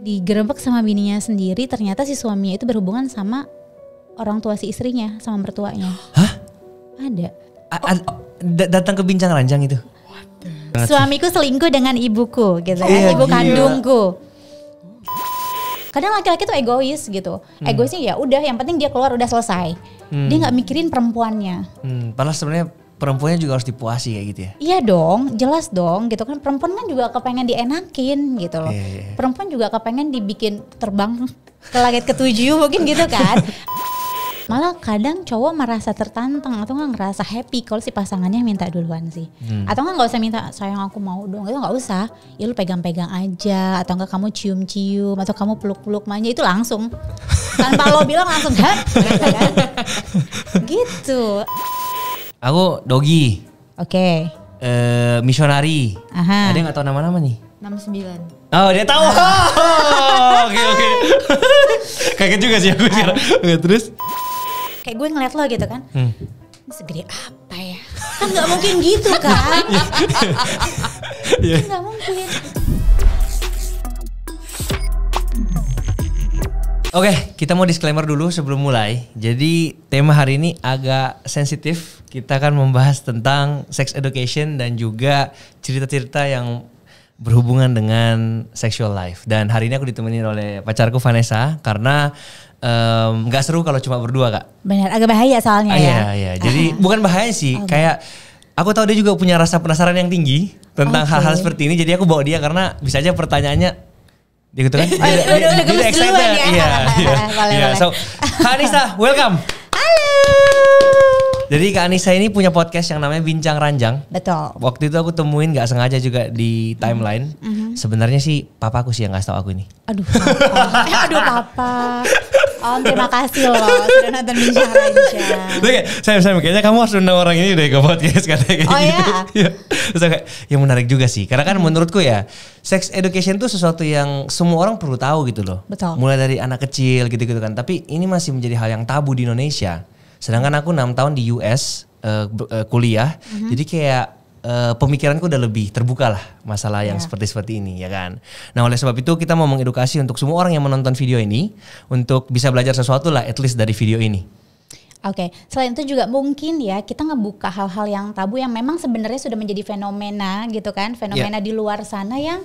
digerebek sama bininya sendiri ternyata si suaminya itu berhubungan sama orang tua si istrinya sama mertuanya hah ada A oh. datang ke bincang ranjang itu suamiku selingkuh dengan ibuku gitu oh, ibu gila. kandungku kadang laki-laki tuh egois gitu hmm. egoisnya ya udah yang penting dia keluar udah selesai hmm. dia nggak mikirin perempuannya hmm. padahal sebenarnya perempuannya juga harus dipuasi kayak gitu ya? Iya dong, jelas dong gitu kan perempuan kan juga kepengen dienakin gitu loh. Yeah, yeah, iya. Perempuan juga kepengen dibikin terbang ke langit ketujuh mungkin gitu kan. Malah kadang cowok merasa tertantang atau nggak ngerasa happy kalau si pasangannya minta duluan sih. Hmm. Atau nggak usah minta sayang aku mau dong itu nggak usah. Ya lu pegang-pegang aja atau enggak kamu cium-cium atau kamu peluk-peluk manja itu langsung tanpa lo bilang langsung gitu kan gitu. Aku Dogi. Oke. Okay. Eh, misionari. Aha. Ada yang gak tau nama-nama nih? 69. Oh, dia tahu. Oke, oke. Kaget juga sih aku kira. Oke, terus kayak gue ngeliat lo gitu kan. Hmm. segede apa ya? Kan gak mungkin gitu iya. kan. Iya. Enggak mungkin. Oke, kita mau disclaimer dulu sebelum mulai. Jadi tema hari ini agak sensitif kita akan membahas tentang sex education dan juga cerita-cerita yang berhubungan dengan sexual life. Dan hari ini aku ditemani oleh pacarku Vanessa karena nggak seru kalau cuma berdua kak. Benar, agak bahaya soalnya. Ah, ya. Iya, iya. Jadi uh -huh. bukan bahaya sih, okay. Oh, kayak aku tahu dia juga punya rasa penasaran yang tinggi tentang hal-hal okay. seperti ini. Jadi aku bawa dia karena bisa aja pertanyaannya dia gitu kan. Dia, dia, excited. Ya. Iya. Iya. iya. So, Vanessa, welcome. Jadi Kak Anissa ini punya podcast yang namanya Bincang Ranjang. Betul. Waktu itu aku temuin gak sengaja juga di timeline. Mm -hmm. Sebenarnya sih papa aku sih yang ngasih tau aku ini. Aduh. Papa. Eh, aduh papa. Om terima kasih loh sudah nonton Bincang Ranjang. Oke, saya saya kayaknya kamu harus undang orang ini deh ke podcast katanya kayak oh, gitu. Iya. iya. Terus kayak ya menarik juga sih. Karena kan mm-hmm. menurutku ya sex education itu sesuatu yang semua orang perlu tahu gitu loh. Betul. Mulai dari anak kecil gitu-gitu kan. Tapi ini masih menjadi hal yang tabu di Indonesia. Sedangkan aku enam tahun di US uh, eh, uh, eh, kuliah, mm-hmm. jadi kayak uh, pemikiranku udah lebih terbuka lah masalah yang seperti iya. seperti seperti ini ya kan. Nah oleh sebab itu kita mau mengedukasi untuk semua orang yang menonton video ini untuk bisa belajar sesuatu lah, at least dari video ini. Oke, okay. selain itu juga mungkin ya kita ngebuka hal-hal yang tabu yang memang sebenarnya sudah menjadi fenomena gitu kan, fenomena yeah. di luar sana yang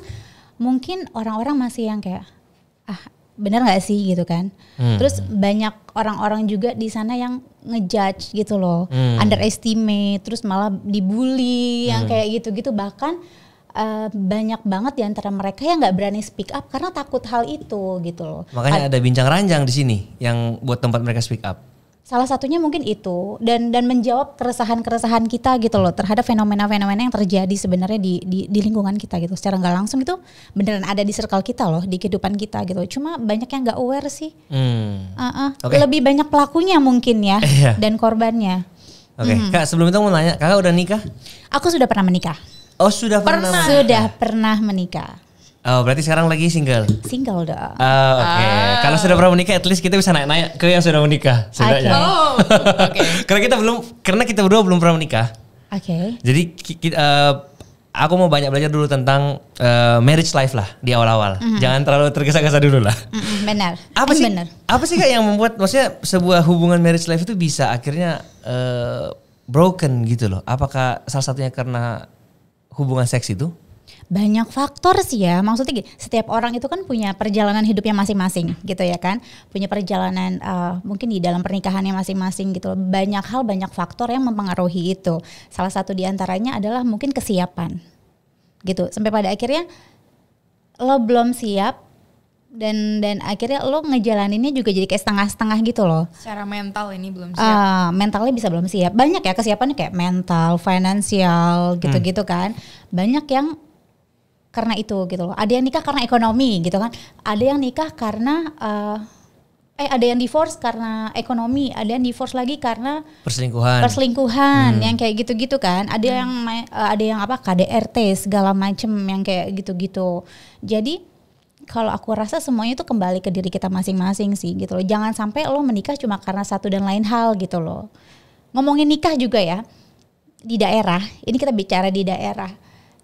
mungkin orang-orang masih yang kayak ah benar nggak sih gitu kan hmm. terus banyak orang-orang juga di sana yang ngejudge gitu loh hmm. underestimate terus malah dibully hmm. yang kayak gitu-gitu bahkan uh, banyak banget di antara mereka yang nggak berani speak up karena takut hal itu gitu loh makanya Ad ada bincang ranjang di sini yang buat tempat mereka speak up salah satunya mungkin itu dan dan menjawab keresahan-keresahan kita gitu loh terhadap fenomena-fenomena yang terjadi sebenarnya di, di di lingkungan kita gitu secara nggak langsung itu beneran ada di circle kita loh di kehidupan kita gitu cuma banyak yang nggak aware sih hmm. uh -uh. Okay. lebih banyak pelakunya mungkin ya iya. dan korbannya oke okay. hmm. kak sebelum itu mau nanya kakak udah nikah aku sudah pernah menikah oh sudah pernah, pernah. sudah pernah menikah Oh, berarti sekarang lagi single? Single dong. Oh, oke. Okay. Ah. Kalau sudah pernah menikah, at least kita bisa naik naik ke yang sudah menikah. Sebenarnya. Okay. Oh, okay. karena kita belum, karena kita berdua belum pernah menikah. Oke. Okay. Jadi kita, uh, eh, aku mau banyak belajar dulu tentang uh, marriage life lah di awal-awal. Mm -hmm. Jangan terlalu tergesa-gesa dulu lah. Mm -hmm, benar. Apa sih? Benar. Apa sih kak yang membuat, maksudnya sebuah hubungan marriage life itu bisa akhirnya uh, broken gitu loh? Apakah salah satunya karena hubungan seks itu? banyak faktor sih ya. Maksudnya gini, setiap orang itu kan punya perjalanan hidupnya masing-masing gitu ya kan. Punya perjalanan uh, mungkin di dalam pernikahannya masing-masing gitu. Banyak hal, banyak faktor yang mempengaruhi itu. Salah satu diantaranya adalah mungkin kesiapan gitu. Sampai pada akhirnya lo belum siap dan dan akhirnya lo ngejalaninnya juga jadi kayak setengah-setengah gitu loh. Secara mental ini belum eh, siap. Uh, mentalnya bisa belum siap. Banyak ya kesiapannya kayak mental, finansial hmm. gitu-gitu hmm. kan. Banyak yang karena itu gitu loh. Ada yang nikah karena ekonomi gitu kan. Ada yang nikah karena uh, eh ada yang divorce karena ekonomi, ada yang divorce lagi karena perselingkuhan. Perselingkuhan hmm. yang kayak gitu-gitu kan. Ada hmm. yang eh, ada yang apa KDRT segala macem yang kayak gitu-gitu. Jadi kalau aku rasa semuanya itu kembali ke diri kita masing-masing sih gitu loh. Jangan sampai lo menikah cuma karena satu dan lain hal gitu loh. Ngomongin nikah juga ya. Di daerah, ini kita bicara di daerah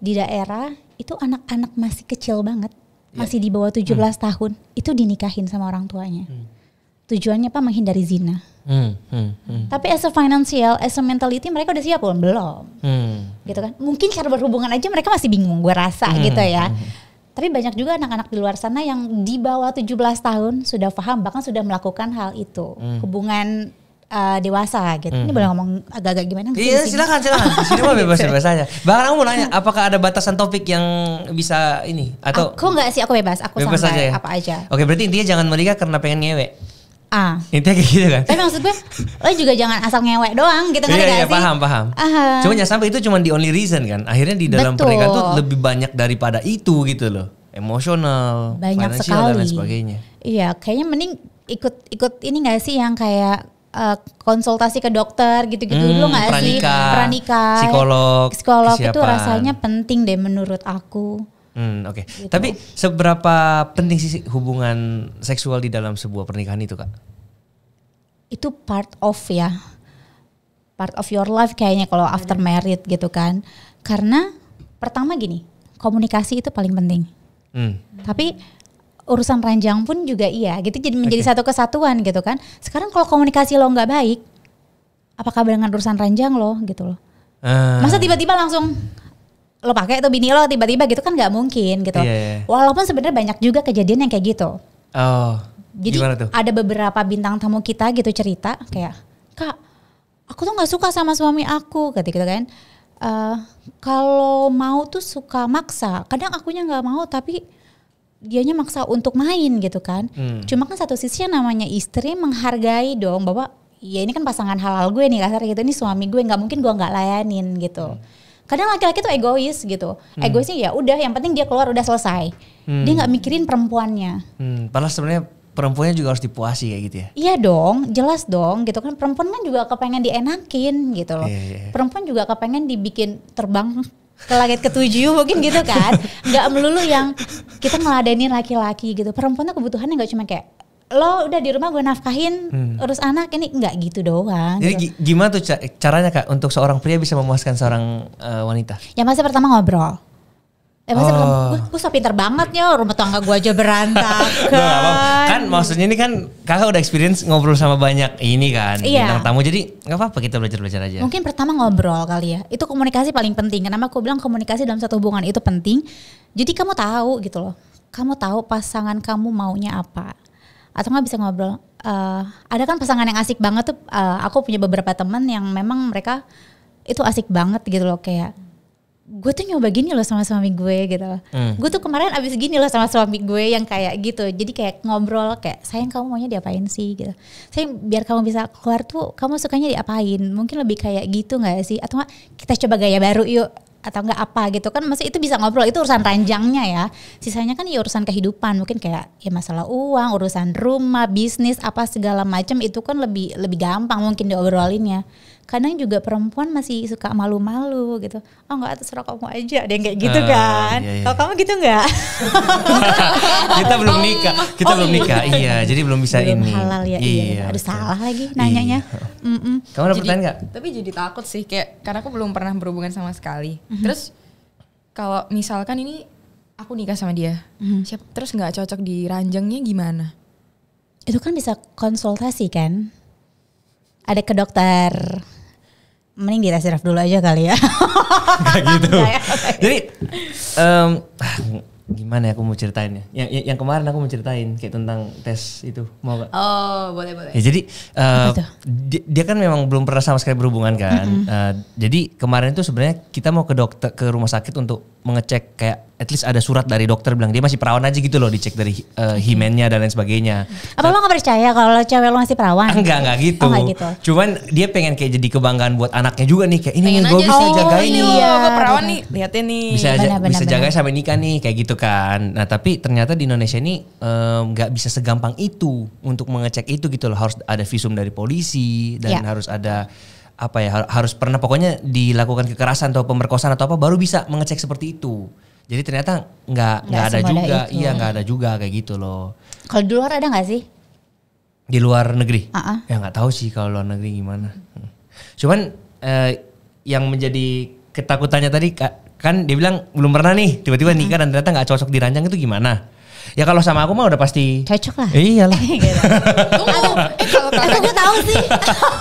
di daerah itu anak-anak masih kecil banget, yeah. masih di bawah 17 hmm. tahun, itu dinikahin sama orang tuanya. Hmm. Tujuannya apa menghindari zina. Hmm. Hmm. Hmm. Tapi as a financial, as a mentality mereka udah siap belum? Belum. Hmm. Gitu kan. Mungkin cara berhubungan aja mereka masih bingung, gue rasa hmm. gitu ya. Hmm. Tapi banyak juga anak-anak di luar sana yang di bawah 17 tahun sudah paham bahkan sudah melakukan hal itu. Hmm. Hubungan uh, dewasa gitu. Hmm. Ini boleh ngomong agak-agak gimana? Iya silakan silakan. Sini mah bebas bebas aja. Bahkan aku mau nanya, apakah ada batasan topik yang bisa ini atau? Aku nggak sih, aku bebas. Aku bebas aja ya? apa aja. Oke, berarti intinya jangan menikah karena pengen ngewek. Ah. Intinya kayak gitu kan. Tapi maksud gue, lo juga jangan asal ngewek doang gitu kan iya, iya, paham, paham. Uh, Cuma ya sampai itu cuma the only reason kan. Akhirnya di dalam betul. pernikahan tuh lebih banyak daripada itu gitu loh. Emosional, banyak sekali. dan lain sebagainya. Iya, kayaknya mending ikut ikut ini gak sih yang kayak Eh, konsultasi ke dokter gitu-gitu hmm, dulu nggak sih pranikah psikolog psikolog kesiapan. itu rasanya penting deh menurut aku Hmm, oke. Okay. Gitu. Tapi seberapa penting sih hubungan seksual di dalam sebuah pernikahan itu, Kak? Itu part of ya. Part of your life kayaknya kalau after married gitu kan. Karena pertama gini, komunikasi itu paling penting. Hmm. Tapi urusan ranjang pun juga iya gitu jadi menjadi okay. satu kesatuan gitu kan sekarang kalau komunikasi lo nggak baik apa kabar dengan urusan ranjang lo gitu lo? uh. Ah. masa tiba-tiba langsung lo pakai tuh bini lo tiba-tiba gitu kan nggak mungkin gitu yeah, yeah. walaupun sebenarnya banyak juga kejadian yang kayak gitu oh jadi ada beberapa bintang tamu kita gitu cerita kayak kak aku tuh nggak suka sama suami aku gitu gitu kan uh, kalau mau tuh suka maksa kadang akunya nggak mau tapi dianya maksa untuk main gitu kan. Hmm. Cuma kan satu sisi yang namanya istri menghargai dong bahwa ya ini kan pasangan halal gue nih kasar gitu ini suami gue nggak mungkin gue nggak layanin gitu. Hmm. Kadang laki-laki tuh egois gitu. Hmm. Egoisnya ya udah yang penting dia keluar udah selesai. Hmm. Dia nggak mikirin perempuannya. Hmm. Padahal sebenarnya perempuannya juga harus dipuasi kayak gitu ya? Iya dong, jelas dong gitu kan perempuan kan juga kepengen dienakin gitu loh. Yeah, yeah. Iya. Perempuan juga kepengen dibikin terbang ke langit ketujuh mungkin gitu kan nggak melulu yang kita ngeladenin laki-laki gitu perempuan tuh kebutuhannya nggak cuma kayak lo udah di rumah gue nafkahin hmm. urus anak ini nggak gitu doang. Jadi gitu. gimana tuh caranya kak untuk seorang pria bisa memuaskan seorang uh, wanita? Ya masa pertama ngobrol. Eh masa oh. gue, gue so pinter banget ya rumah tangga gue aja berantakan. nah, kan maksudnya ini kan kakak udah experience ngobrol sama banyak ini kan iya. bintang tamu jadi nggak apa-apa kita belajar belajar aja. Mungkin pertama ngobrol kali ya itu komunikasi paling penting. Kenapa aku bilang komunikasi dalam satu hubungan itu penting? Jadi kamu tahu gitu loh, kamu tahu pasangan kamu maunya apa atau nggak bisa ngobrol. Uh, ada kan pasangan yang asik banget tuh. Uh, aku punya beberapa teman yang memang mereka itu asik banget gitu loh kayak gue tuh nyoba gini loh sama suami gue gitu loh. Hmm. Gue tuh kemarin abis gini loh sama suami gue yang kayak gitu. Jadi kayak ngobrol kayak sayang kamu maunya diapain sih gitu. Sayang biar kamu bisa keluar tuh kamu sukanya diapain. Mungkin lebih kayak gitu gak sih? Atau gak kita coba gaya baru yuk atau enggak apa gitu kan masih itu bisa ngobrol itu urusan ranjangnya ya sisanya kan ya urusan kehidupan mungkin kayak ya masalah uang urusan rumah bisnis apa segala macam itu kan lebih lebih gampang mungkin diobrolinnya kadang juga perempuan masih suka malu-malu gitu oh nggak terserah kamu aja ada yang kayak gitu uh, kan iya, iya. kalau kamu gitu nggak kita belum nikah oh, kita oh, belum iya. nikah iya jadi belum bisa belum ini halal ya iya, iya ada salah lagi nanyanya iya. kamu ada pertanyaan nggak tapi jadi takut sih kayak karena aku belum pernah berhubungan sama sekali mm -hmm. terus kalau misalkan ini aku nikah sama dia mm -hmm. siap terus nggak cocok di ranjangnya gimana itu kan bisa konsultasi kan ada ke dokter mending di test dulu aja kali ya. Gak gitu. Gak ya, okay. Jadi um, gimana ya aku mau ceritain ya yang, yang kemarin aku mau ceritain kayak tentang tes itu mau gak? Oh boleh boleh. Ya, jadi eh, uh, dia, dia kan memang belum pernah sama sekali berhubungan kan. Mm -hmm. uh, jadi kemarin itu sebenarnya kita mau ke dokter ke rumah sakit untuk mengecek kayak at least ada surat dari dokter bilang dia masih perawan aja gitu loh dicek dari uh, himennya dan lain sebagainya. Apa lo nggak percaya kalau cewek lo masih perawan? Enggak ah, enggak gitu. Oh, gitu. Cuman dia pengen kayak jadi kebanggaan buat anaknya juga nih kayak ini gue bisa jagain oh, nih. Iya, iya perawan nih lihatnya nih. Bisa bener, bener, bisa jagain sampai nikah nih kayak gitu gitu kan. Nah tapi ternyata di Indonesia ini nggak um, bisa segampang itu untuk mengecek itu gitu loh. Harus ada visum dari polisi dan yeah. harus ada apa ya harus pernah pokoknya dilakukan kekerasan atau pemerkosaan atau apa baru bisa mengecek seperti itu. Jadi ternyata nggak nggak ada juga, itu. iya nggak ada juga kayak gitu loh. Kalau di luar ada nggak sih? Di luar negeri? Uh -uh. Ya nggak tahu sih kalau luar negeri gimana. Cuman eh, yang menjadi ketakutannya tadi kan dia bilang belum pernah nih tiba-tiba nikah dan ternyata nggak cocok dirancang itu gimana? Ya kalau sama aku mah udah pasti cocok lah. Gitu. Eh, iyalah. kalau gue tahu sih.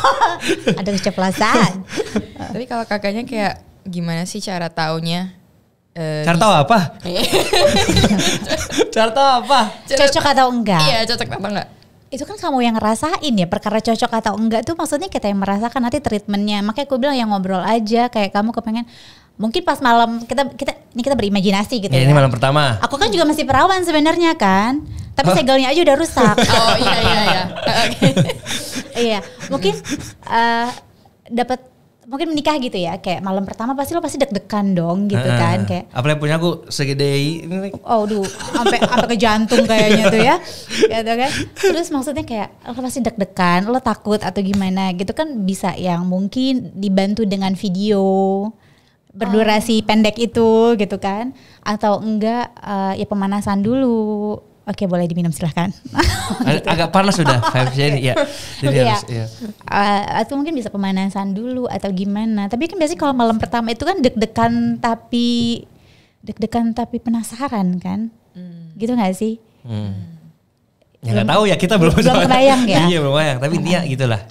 Ada keceplosan. Tapi kalau kakaknya kayak gimana sih cara taunya? Uh, cara tahu apa? cara tahu apa? Cocok atau enggak? Iya, cocok atau enggak? itu kan kamu yang ngerasain ya perkara cocok atau enggak tuh maksudnya kita yang merasakan nanti treatmentnya makanya aku bilang yang ngobrol aja kayak kamu kepengen mungkin pas malam kita kita ini kita berimajinasi gitu ya, ya. Ini malam pertama. Aku kan juga masih perawan sebenarnya kan. Tapi huh? segelnya aja udah rusak. oh iya iya iya. iya, mungkin uh, eh, dapat mungkin menikah gitu ya kayak malam pertama pasti lo pasti deg-degan dong gitu uh, kan kayak apalagi punya aku segede ini oh duh sampai sampai ke jantung kayaknya tuh ya gitu kan terus maksudnya kayak lo pasti deg-degan lo takut atau gimana gitu kan bisa yang mungkin dibantu dengan video berdurasi oh. pendek itu gitu kan atau enggak uh, ya pemanasan dulu Oke boleh diminum silahkan. gitu. Agak panas sudah, iya. jadi ya. Jadi okay, harus, ya. ya. Uh, atau mungkin bisa pemanasan dulu atau gimana. Tapi kan biasanya kalau malam pertama itu kan deg-degan tapi deg-degan tapi penasaran kan, hmm. gitu nggak sih? Hmm. hmm. Ya nggak tahu ya kita belum belum kebayang ya. iya belum kebayang. Tapi intinya gitulah.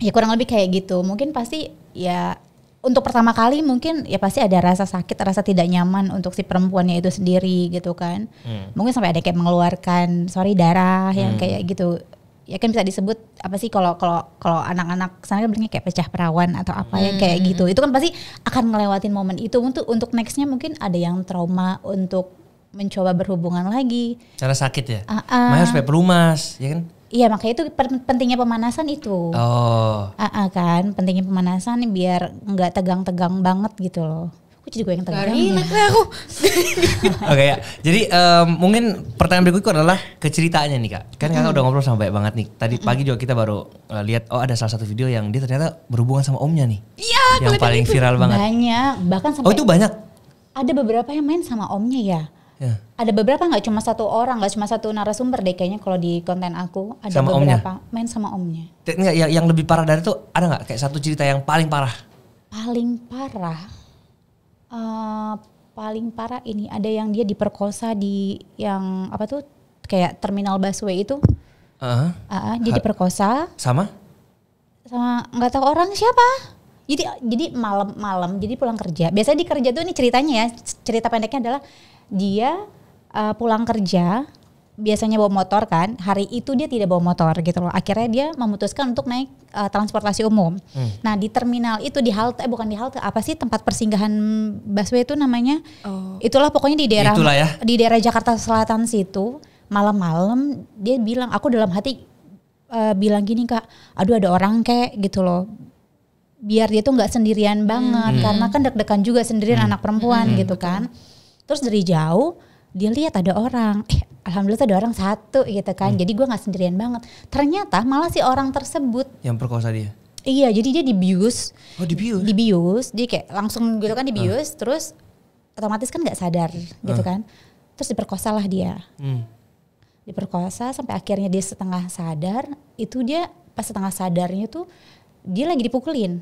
Ya kurang lebih kayak gitu. Mungkin pasti ya untuk pertama kali mungkin ya pasti ada rasa sakit, rasa tidak nyaman untuk si perempuannya itu sendiri gitu kan. Hmm. Mungkin sampai ada kayak mengeluarkan sorry darah yang hmm. kayak gitu. Ya kan bisa disebut apa sih kalau kalau kalau anak-anak sana kan bilangnya kayak pecah perawan atau apa hmm. yang kayak hmm. gitu. Itu kan pasti akan ngelewatin momen itu untuk untuk nextnya mungkin ada yang trauma untuk mencoba berhubungan lagi. Cara sakit ya. Uh -uh. Maya harus pakai pelumas, ya kan? Iya makanya itu pentingnya pemanasan itu. Oh. Uh -uh, kan pentingnya pemanasan biar nggak tegang-tegang banget gitu loh. Aku jadi gue yang tegang. Ya. aku. Oke okay, ya. Jadi um, mungkin pertanyaan berikutku adalah keceritanya nih kak. Kan kakak hmm. udah ngobrol sampai banget nih. Tadi pagi juga kita baru uh, lihat oh ada salah satu video yang dia ternyata berhubungan sama omnya nih. Iya. Yang paling itu. viral banget. Banyak. Bahkan sampai. Oh itu banyak. Ada beberapa yang main sama omnya ya. Yeah. Ada beberapa nggak cuma satu orang, nggak cuma satu narasumber deh kayaknya kalau di konten aku ada sama beberapa omnya. main sama omnya. Enggak, yang, yang lebih parah dari itu ada nggak kayak satu cerita yang paling parah? Paling parah, uh, paling parah ini ada yang dia diperkosa di yang apa tuh kayak terminal busway itu. Uh -huh. uh, dia diperkosa. Sama? Sama nggak tahu orang siapa jadi jadi malam-malam jadi pulang kerja. Biasanya di kerja tuh ini ceritanya ya. Cerita pendeknya adalah dia uh, pulang kerja biasanya bawa motor kan hari itu dia tidak bawa motor gitu loh akhirnya dia memutuskan untuk naik uh, transportasi umum hmm. nah di terminal itu di halte eh, bukan di halte apa sih tempat persinggahan busway itu namanya oh. itulah pokoknya di daerah ya. di daerah Jakarta Selatan situ malam-malam dia bilang aku dalam hati uh, bilang gini kak aduh ada orang kayak gitu loh biar dia tuh nggak sendirian hmm. banget hmm. karena kan deg-degan juga sendirian hmm. anak perempuan hmm. gitu kan terus dari jauh dia lihat ada orang eh alhamdulillah ada orang satu gitu kan hmm. jadi gue nggak sendirian banget ternyata malah si orang tersebut yang perkosa dia iya jadi dia dibius oh dibius dibius dia kayak langsung gitu kan hmm. dibius uh. terus otomatis kan nggak sadar gitu hmm. kan terus diperkosa lah dia hmm. diperkosa sampai akhirnya dia setengah sadar itu dia pas setengah sadarnya tuh dia lagi dipukulin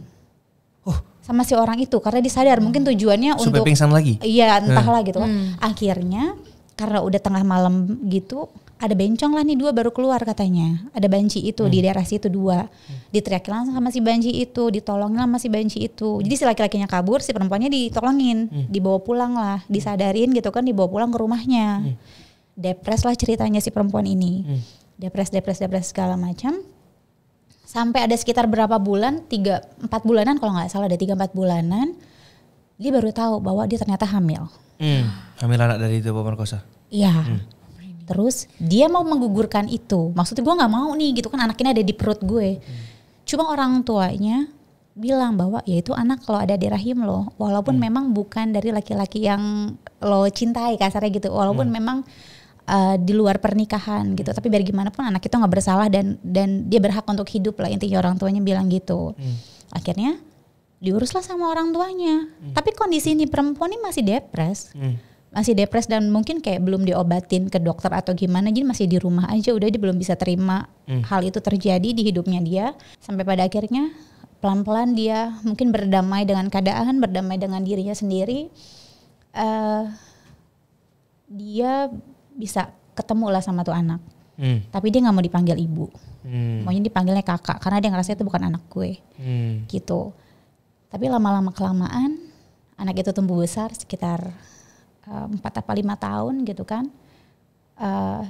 oh. sama si orang itu karena disadar sadar mungkin hmm. tujuannya Supaya untuk pingsan lagi iya hmm. entahlah hmm. gitu hmm. akhirnya karena udah tengah malam gitu ada bencong lah nih dua baru keluar katanya ada banci itu hmm. di daerah situ dua hmm. diteriakin langsung sama si banci itu ditolongin sama si banci itu jadi si laki-lakinya kabur si perempuannya ditolongin hmm. dibawa pulang lah hmm. disadarin gitu kan dibawa pulang ke rumahnya hmm. depres lah ceritanya si perempuan ini hmm. depres depres depres segala macam sampai ada sekitar berapa bulan tiga empat bulanan kalau nggak salah ada tiga empat bulanan dia baru tahu bahwa dia ternyata hamil hmm. hamil anak dari itu pemerkosa iya hmm. Terus dia mau menggugurkan itu. Maksudnya gue nggak mau nih gitu kan anak ini ada di perut gue. Hmm. Cuma orang tuanya bilang bahwa ya itu anak kalau ada di rahim lo, walaupun hmm. memang bukan dari laki-laki yang lo cintai kasarnya gitu, walaupun hmm. memang uh, di luar pernikahan gitu. Hmm. Tapi biar gimana pun anak itu nggak bersalah dan dan dia berhak untuk hidup lah intinya orang tuanya bilang gitu. Hmm. Akhirnya diuruslah sama orang tuanya. Hmm. Tapi kondisi ini perempuan ini masih depres. Hmm. Masih depres dan mungkin kayak belum diobatin ke dokter atau gimana. Jadi masih di rumah aja udah dia belum bisa terima hmm. hal itu terjadi di hidupnya dia sampai pada akhirnya pelan-pelan dia mungkin berdamai dengan keadaan, berdamai dengan dirinya sendiri. Uh, dia bisa ketemu lah sama tuh anak. Hmm. Tapi dia nggak mau dipanggil ibu. Hmm. Maunya dipanggilnya kakak karena dia ngerasa itu bukan anak gue. Hmm. Gitu. Tapi lama-lama kelamaan anak itu tumbuh besar sekitar eh, empat uh, atau lima tahun gitu kan. Uh,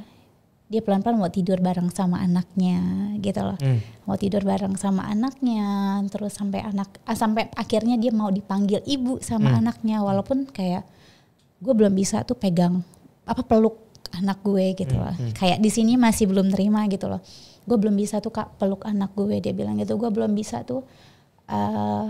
dia pelan-pelan mau tidur bareng sama anaknya gitu loh. Hmm. Mau tidur bareng sama anaknya terus sampai anak ah, sampai akhirnya dia mau dipanggil ibu sama hmm. anaknya walaupun kayak gue belum bisa tuh pegang apa peluk anak gue gitu hmm, loh. Hmm, Kayak di sini masih belum terima gitu loh. Gue belum bisa tuh kak peluk anak gue dia bilang gitu. Gue belum bisa tuh uh,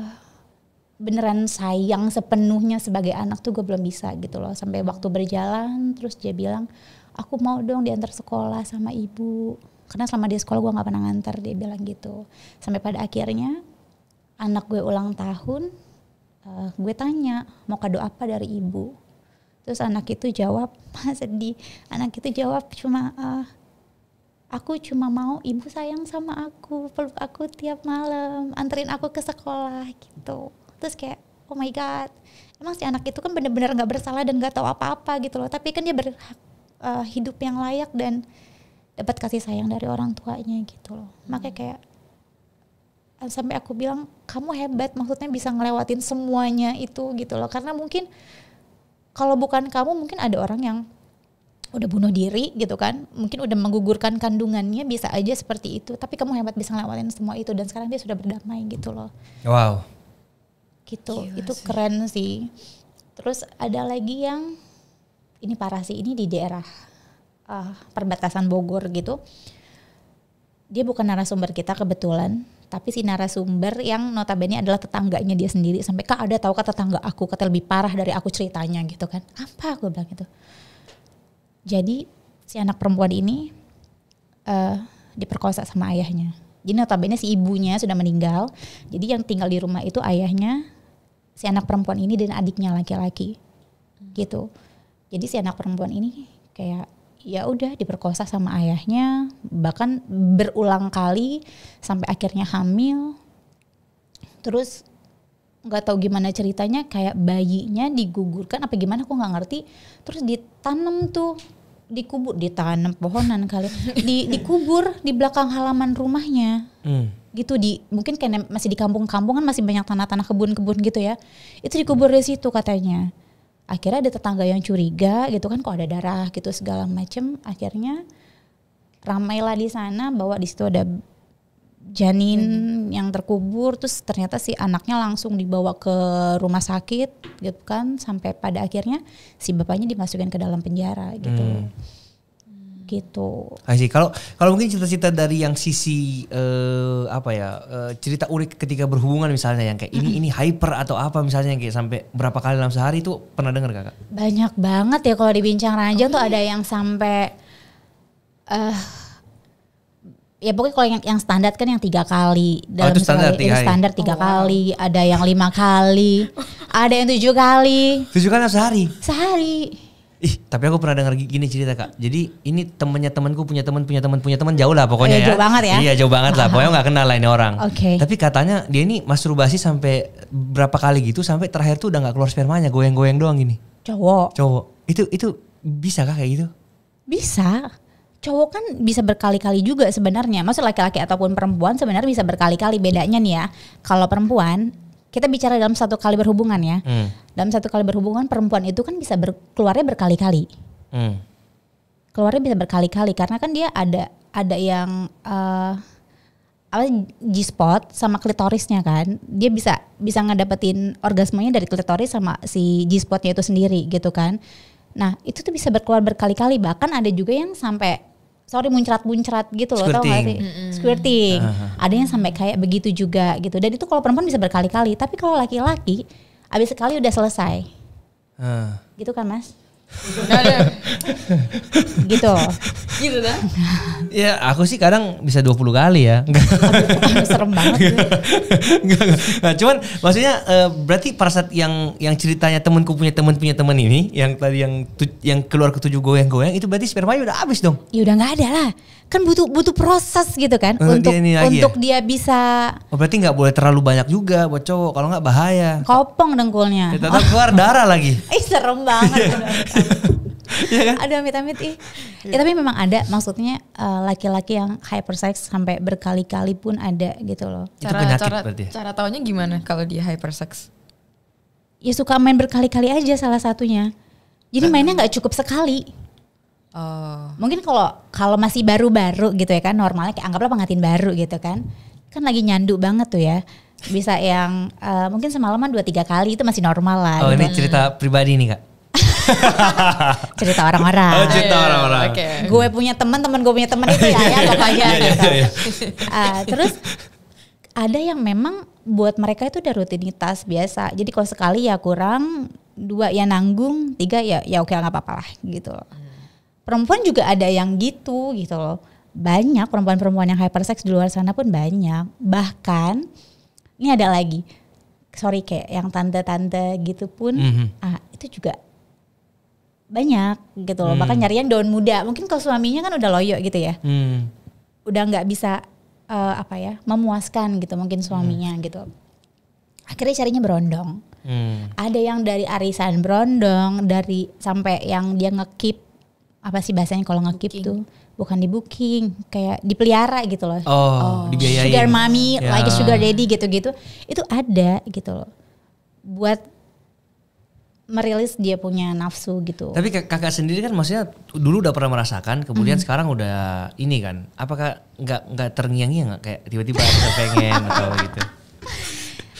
beneran sayang sepenuhnya sebagai anak tuh gue belum bisa gitu loh. Sampai waktu berjalan terus dia bilang aku mau dong diantar sekolah sama ibu. Karena selama dia sekolah gue nggak pernah ngantar dia bilang gitu. Sampai pada akhirnya anak gue ulang tahun, uh, gue tanya mau kado apa dari ibu terus anak itu jawab sedih anak itu jawab cuma uh, aku cuma mau ibu sayang sama aku peluk aku tiap malam anterin aku ke sekolah gitu terus kayak oh my god emang si anak itu kan bener-bener nggak bersalah dan nggak tahu apa-apa gitu loh tapi kan dia berhak uh, hidup yang layak dan dapat kasih sayang dari orang tuanya gitu loh hmm. makanya kayak eh, sampai aku bilang kamu hebat maksudnya bisa ngelewatin semuanya itu gitu loh karena mungkin kalau bukan kamu mungkin ada orang yang udah bunuh diri gitu kan mungkin udah menggugurkan kandungannya bisa aja seperti itu tapi kamu hebat bisa ngelawatin semua itu dan sekarang dia sudah berdamai gitu loh wow gitu Gila itu sih. keren sih terus ada lagi yang ini parah sih ini di daerah uh, perbatasan Bogor gitu dia bukan narasumber kita kebetulan tapi si narasumber yang notabene adalah tetangganya dia sendiri sampai kak ada tahu kak tetangga aku kata lebih parah dari aku ceritanya gitu kan apa aku bilang gitu jadi si anak perempuan ini uh, diperkosa sama ayahnya jadi notabene si ibunya sudah meninggal jadi yang tinggal di rumah itu ayahnya si anak perempuan ini dan adiknya laki-laki gitu jadi si anak perempuan ini kayak ya udah diperkosa sama ayahnya bahkan berulang kali sampai akhirnya hamil terus nggak tahu gimana ceritanya kayak bayinya digugurkan apa gimana aku nggak ngerti terus ditanam tuh dikubur ditanam pohonan kali di dikubur di belakang halaman rumahnya hmm. gitu di mungkin kayak masih di kampung-kampung kan masih banyak tanah-tanah kebun-kebun gitu ya itu dikubur di situ katanya akhirnya ada tetangga yang curiga gitu kan kok ada darah gitu segala macem akhirnya ramailah di sana bahwa di situ ada janin hmm. yang terkubur terus ternyata si anaknya langsung dibawa ke rumah sakit gitu kan sampai pada akhirnya si bapaknya dimasukkan ke dalam penjara gitu. Hmm gitu. Asyik. Kalau kalau mungkin cerita-cerita dari yang sisi uh, apa ya uh, cerita urik ketika berhubungan misalnya yang kayak ini ini hyper atau apa misalnya yang kayak sampai berapa kali dalam sehari itu pernah dengar kakak? Banyak banget ya kalau dibincang ranjang okay. tuh oh, ada iya. yang sampai uh, ya pokoknya kalau yang, yang standar kan yang tiga kali oh, dalam oh, standar, tiga tiga oh, wow. kali ada yang lima kali ada yang tujuh kali tujuh kali sehari sehari Ih, tapi aku pernah dengar gini cerita kak. Jadi ini temennya temanku punya teman punya teman punya teman jauh lah pokoknya eh, ya. Jauh banget ya. Iya jauh banget lah. Pokoknya nggak kenal lah ini orang. Oke. Okay. Tapi katanya dia ini masturbasi sampai berapa kali gitu sampai terakhir tuh udah nggak keluar spermanya, goyang-goyang doang gini. Cowok. Cowok. Itu itu bisa kak kayak gitu? Bisa. Cowok kan bisa berkali-kali juga sebenarnya. Maksud laki-laki ataupun perempuan sebenarnya bisa berkali-kali. Bedanya nih ya, kalau perempuan kita bicara dalam satu kali berhubungan ya. Hmm. Dalam satu kali berhubungan perempuan itu kan bisa ber, keluarnya berkali-kali. Hmm. Keluarnya bisa berkali-kali karena kan dia ada ada yang uh, apa G spot sama klitorisnya kan. Dia bisa bisa ngedapetin orgasmenya dari klitoris sama si G spotnya itu sendiri gitu kan. Nah, itu tuh bisa berkeluar berkali-kali bahkan ada juga yang sampai sorry muncrat-muncrat gitu loh tau gak sih mm-hmm. squirting uh-huh. ada yang sampai kayak begitu juga gitu dan itu kalau perempuan bisa berkali-kali tapi kalau laki-laki abis sekali udah selesai uh. gitu kan mas gitu. Gitu dah. Kan? Ya, aku sih kadang bisa 20 kali ya. Aduh, serem banget. nggak. Nah, cuman maksudnya uh, berarti pada saat yang yang ceritanya temanku punya teman punya teman ini yang tadi yang tu, yang keluar ketujuh goyang-goyang itu berarti ya udah habis dong. Ya udah nggak ada lah kan butuh butuh proses gitu kan untuk eh, untuk dia, untuk ya? dia bisa oh, berarti nggak boleh terlalu banyak juga buat cowok kalau nggak bahaya kopong dengkulnya ya, tetap oh. keluar darah lagi ih serem banget Iya, iya kan? Ada amit-amit ih. Iya. Ya, tapi memang ada maksudnya eh, laki-laki uh, yang hypersex sampai berkali-kali pun ada gitu loh. Cara, Itu cara, ya? Cara taunya gimana kalau dia hypersex? Ya suka main berkali-kali aja salah satunya. Jadi nah. mainnya nggak cukup sekali. Oh. Mungkin kalau kalau masih baru-baru gitu ya kan normalnya kayak anggaplah pengantin baru gitu kan. Kan lagi nyandu banget tuh ya. Bisa yang uh, mungkin semalaman dua tiga kali itu masih normal lah. Oh, gitu. ini cerita pribadi nih, Kak. cerita orang-orang. Oh, cerita iya, iya, iya. orang-orang. okay. Gue punya teman, teman gue punya teman itu ya, ya pokoknya. Gitu. Eh, terus ada yang memang buat mereka itu udah rutinitas biasa. Jadi kalau sekali ya kurang, dua ya nanggung, tiga ya ya oke nggak apa apalah gitu. Hmm perempuan juga ada yang gitu gitu loh banyak perempuan-perempuan yang hypersex di luar sana pun banyak bahkan ini ada lagi sorry kayak yang tante-tante gitu pun mm -hmm. ah, itu juga banyak gitu loh mm. bahkan hmm. yang daun muda mungkin kalau suaminya kan udah loyo gitu ya mm. udah nggak bisa uh, apa ya memuaskan gitu mungkin suaminya mm. gitu akhirnya carinya berondong mm. ada yang dari arisan berondong dari sampai yang dia ngekip apa sih bahasanya kalau ngekip tuh bukan di booking kayak dipelihara gitu loh oh, oh. dibiayain sugar mommy yeah. like sugar daddy gitu-gitu itu ada gitu loh buat merilis dia punya nafsu gitu tapi kakak sendiri kan maksudnya dulu udah pernah merasakan kemudian mm. sekarang udah ini kan apakah nggak nggak terngiang-ngiang kayak tiba-tiba pengen atau gitu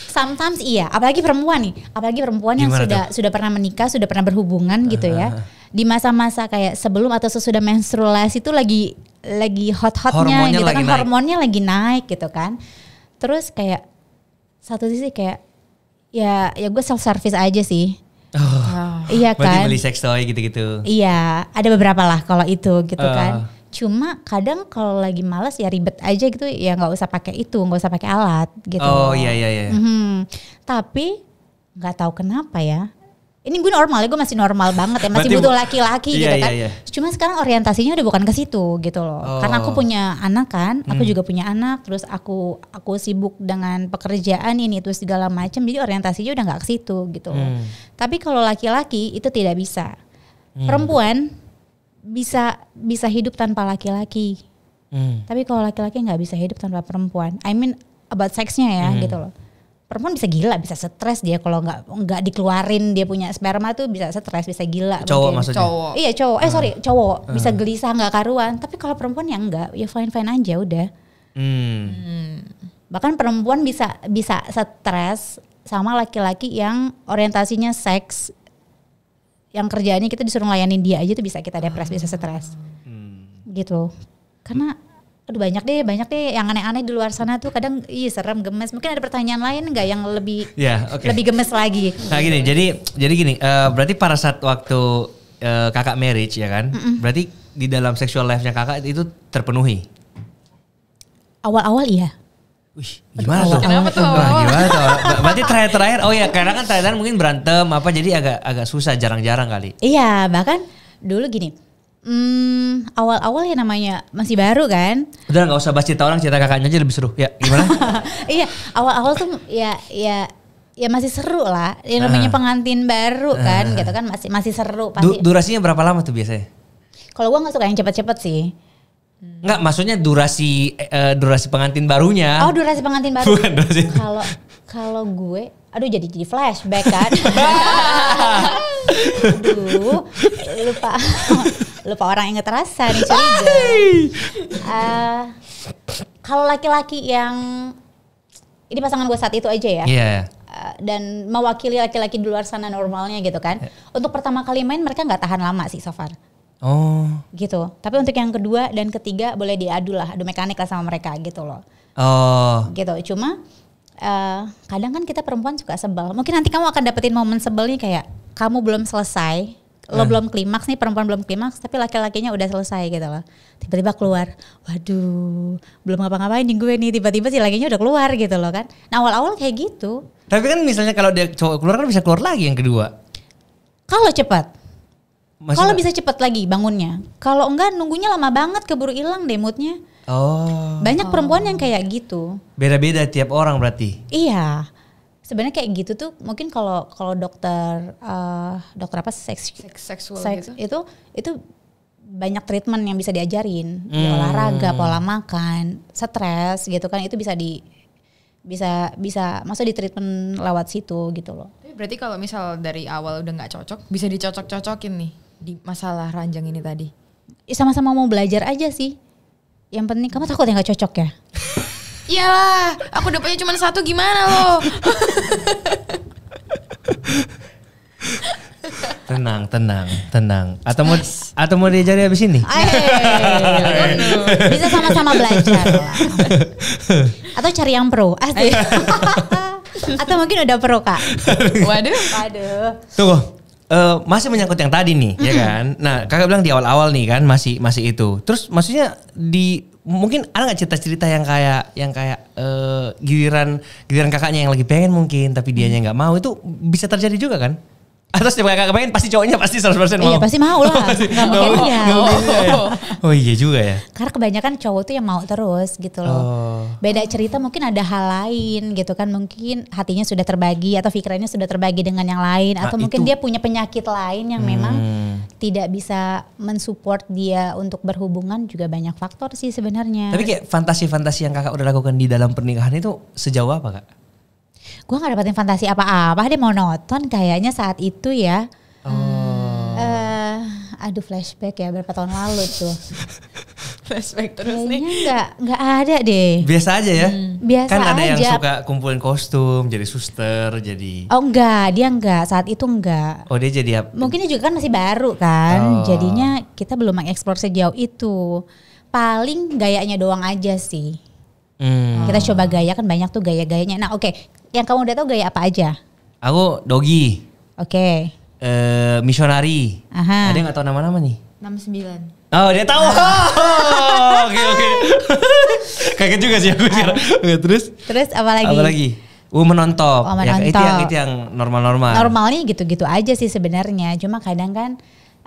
sometimes iya, apalagi perempuan nih, apalagi perempuan Gimana yang sudah tuh? sudah pernah menikah, sudah pernah berhubungan gitu uh-huh. ya. Di masa-masa kayak sebelum atau sesudah menstruasi itu lagi lagi hot-hotnya gitu kan, naik. hormonnya lagi naik gitu kan. Terus kayak satu sisi kayak ya ya gue self service aja sih. Oh, Iya kan. beli sex toy gitu-gitu. Iya, ada beberapa lah kalau itu gitu uh. kan cuma kadang kalau lagi malas ya ribet aja gitu ya nggak usah pakai itu nggak usah pakai alat gitu oh iya iya iya mm-hmm. tapi nggak tahu kenapa ya ini gue normal ya gue masih normal banget ya masih butuh laki-laki iya, gitu iya, kan iya, iya. cuma sekarang orientasinya udah bukan ke situ gitu loh oh. karena aku oh. punya anak kan aku hmm. juga punya anak terus aku aku sibuk dengan pekerjaan ini itu segala macam jadi orientasinya udah nggak ke situ gitu loh. Hmm. tapi kalau laki-laki itu tidak bisa hmm. perempuan bisa bisa hidup tanpa laki-laki. Hmm. Tapi kalau laki-laki nggak bisa hidup tanpa perempuan. I mean about seksnya ya hmm. gitu loh. Perempuan bisa gila, bisa stres dia kalau nggak nggak dikeluarin dia punya sperma tuh bisa stres, bisa gila. Cowok mungkin. maksudnya. Cowok. Iya cowok. Eh hmm. sorry cowok hmm. bisa gelisah nggak karuan. Tapi kalau perempuan yang nggak, ya fine fine aja udah. Hmm. Hmm. Bahkan perempuan bisa bisa stres sama laki-laki yang orientasinya seks yang kerjaannya kita disuruh layanin dia aja tuh bisa kita depres, bisa stres. Hmm. Gitu. Karena aduh banyak deh, banyak deh yang aneh-aneh di luar sana tuh kadang iya serem, gemes. Mungkin ada pertanyaan lain nggak yang lebih yeah, okay. lebih gemes lagi. Nah gini, jadi jadi gini, uh, berarti pada saat waktu uh, kakak marriage ya kan? Mm -mm. Berarti di dalam sexual life-nya kakak itu terpenuhi. Awal-awal iya. Wih, gimana tuh? Kenapa tuh? gimana tuh? Berarti terakhir-terakhir, oh ya karena kan terakhir mungkin berantem apa, jadi agak agak susah, jarang-jarang kali. Iya, bahkan dulu gini, hmm, awal-awal ya namanya masih baru kan. Udah nggak usah bahas cerita orang, cerita kakaknya aja lebih seru. Ya, gimana? iya, awal-awal tuh ya ya ya masih seru lah. Ya namanya pengantin baru kan, gitu kan masih masih seru pasti. Du durasinya berapa lama tuh biasanya? Kalau gua nggak suka yang cepet-cepet sih. Enggak, hmm. maksudnya durasi uh, durasi pengantin barunya. Oh, durasi pengantin baru. Kalau kalau gue, aduh jadi jadi flashback kan. aduh, lupa lupa orang yang terasa nih curiga. Uh, kalau laki-laki yang ini pasangan gue saat itu aja ya. Yeah. Iya. dan mewakili laki-laki di luar sana normalnya gitu kan. Yeah. Untuk pertama kali main mereka nggak tahan lama sih so far Oh. Gitu. Tapi untuk yang kedua dan ketiga boleh diadu lah, adu mekanik lah sama mereka gitu loh. Oh. Gitu. Cuma uh, kadang kan kita perempuan suka sebel. Mungkin nanti kamu akan dapetin momen sebelnya kayak kamu belum selesai, lo eh. belum klimaks nih perempuan belum klimaks, tapi laki-lakinya udah selesai gitu loh. Tiba-tiba keluar, waduh, belum ngapa-ngapain nih gue nih. Tiba-tiba si lakinya udah keluar gitu loh kan. Nah awal-awal kayak gitu. Tapi kan misalnya kalau dia cowok keluar kan bisa keluar lagi yang kedua. Kalau cepat. Kalau bisa cepet lagi bangunnya. Kalau enggak nunggunya lama banget keburu hilang deh moodnya. Oh. Banyak oh. perempuan yang kayak gitu. Beda-beda tiap orang berarti. Iya. Sebenarnya kayak gitu tuh mungkin kalau kalau dokter uh, dokter apa seks, seksual seks, gitu. itu itu banyak treatment yang bisa diajarin, hmm. di olahraga, pola makan, stres gitu kan itu bisa di bisa bisa masa di treatment lewat situ gitu loh. berarti kalau misal dari awal udah nggak cocok, bisa dicocok-cocokin nih di masalah ranjang ini tadi? Ya, sama-sama mau belajar aja sih. Yang penting kamu takut yang gak cocok ya? Iyalah, aku dapatnya cuma satu gimana loh? tenang, tenang, tenang. Atau mau atau mau diajari habis ini? Bisa sama-sama belajar. Lah. Atau cari yang pro. atau mungkin udah pro, Kak. Waduh. Waduh. Tunggu. Uh, masih menyangkut yang tadi nih, mm -hmm. ya kan. Nah, kakak bilang di awal-awal nih kan masih masih itu. Terus maksudnya di mungkin ada nggak cerita-cerita yang kayak yang kayak uh, giliran giliran kakaknya yang lagi pengen mungkin tapi dia dianya nggak mau itu bisa terjadi juga kan? Atau setiap kakak kebayang pasti cowoknya pasti 100% iya, mau. Iya pasti mau lah. Oh, pasti. Gak mau, ya. ya. Oh. oh iya juga ya. Karena kebanyakan cowok tuh yang mau terus gitu loh. Oh. Beda cerita mungkin ada hal lain gitu kan. Mungkin hatinya sudah terbagi atau pikirannya sudah terbagi dengan yang lain. Nah, atau nah, mungkin itu. dia punya penyakit lain yang hmm. memang tidak bisa mensupport dia untuk berhubungan juga banyak faktor sih sebenarnya. Tapi kayak fantasi-fantasi yang kakak udah lakukan di dalam pernikahan itu sejauh apa kak? gue gak dapetin fantasi apa-apa dia mau nonton kayaknya saat itu ya oh. uh, aduh flashback ya berapa tahun lalu tuh flashback terus Kayaknya nih nggak nggak ada deh biasa aja ya hmm, biasa kan ada aja. yang suka kumpulin kostum jadi suster jadi oh enggak dia enggak saat itu enggak oh dia jadi apa mungkin juga kan masih baru kan oh. jadinya kita belum mengeksplor sejauh itu paling gayanya doang aja sih Hmm. Kita coba gaya kan banyak tuh gaya-gayanya. Nah, oke, okay. yang kamu udah tahu gaya apa aja? Aku dogi. Oke. Okay. Eh, uh, misionari. Aha. Ada nggak tahu nama-nama nih? 69. Oh dia tahu. Ah. Oh, oke oke. Kaget juga sih aku sekarang. Ah. terus? Terus apa lagi? Apa lagi? Woman on top. Woman ya, on itu top. yang itu yang normal-normal. nih gitu-gitu aja sih sebenarnya. Cuma kadang kan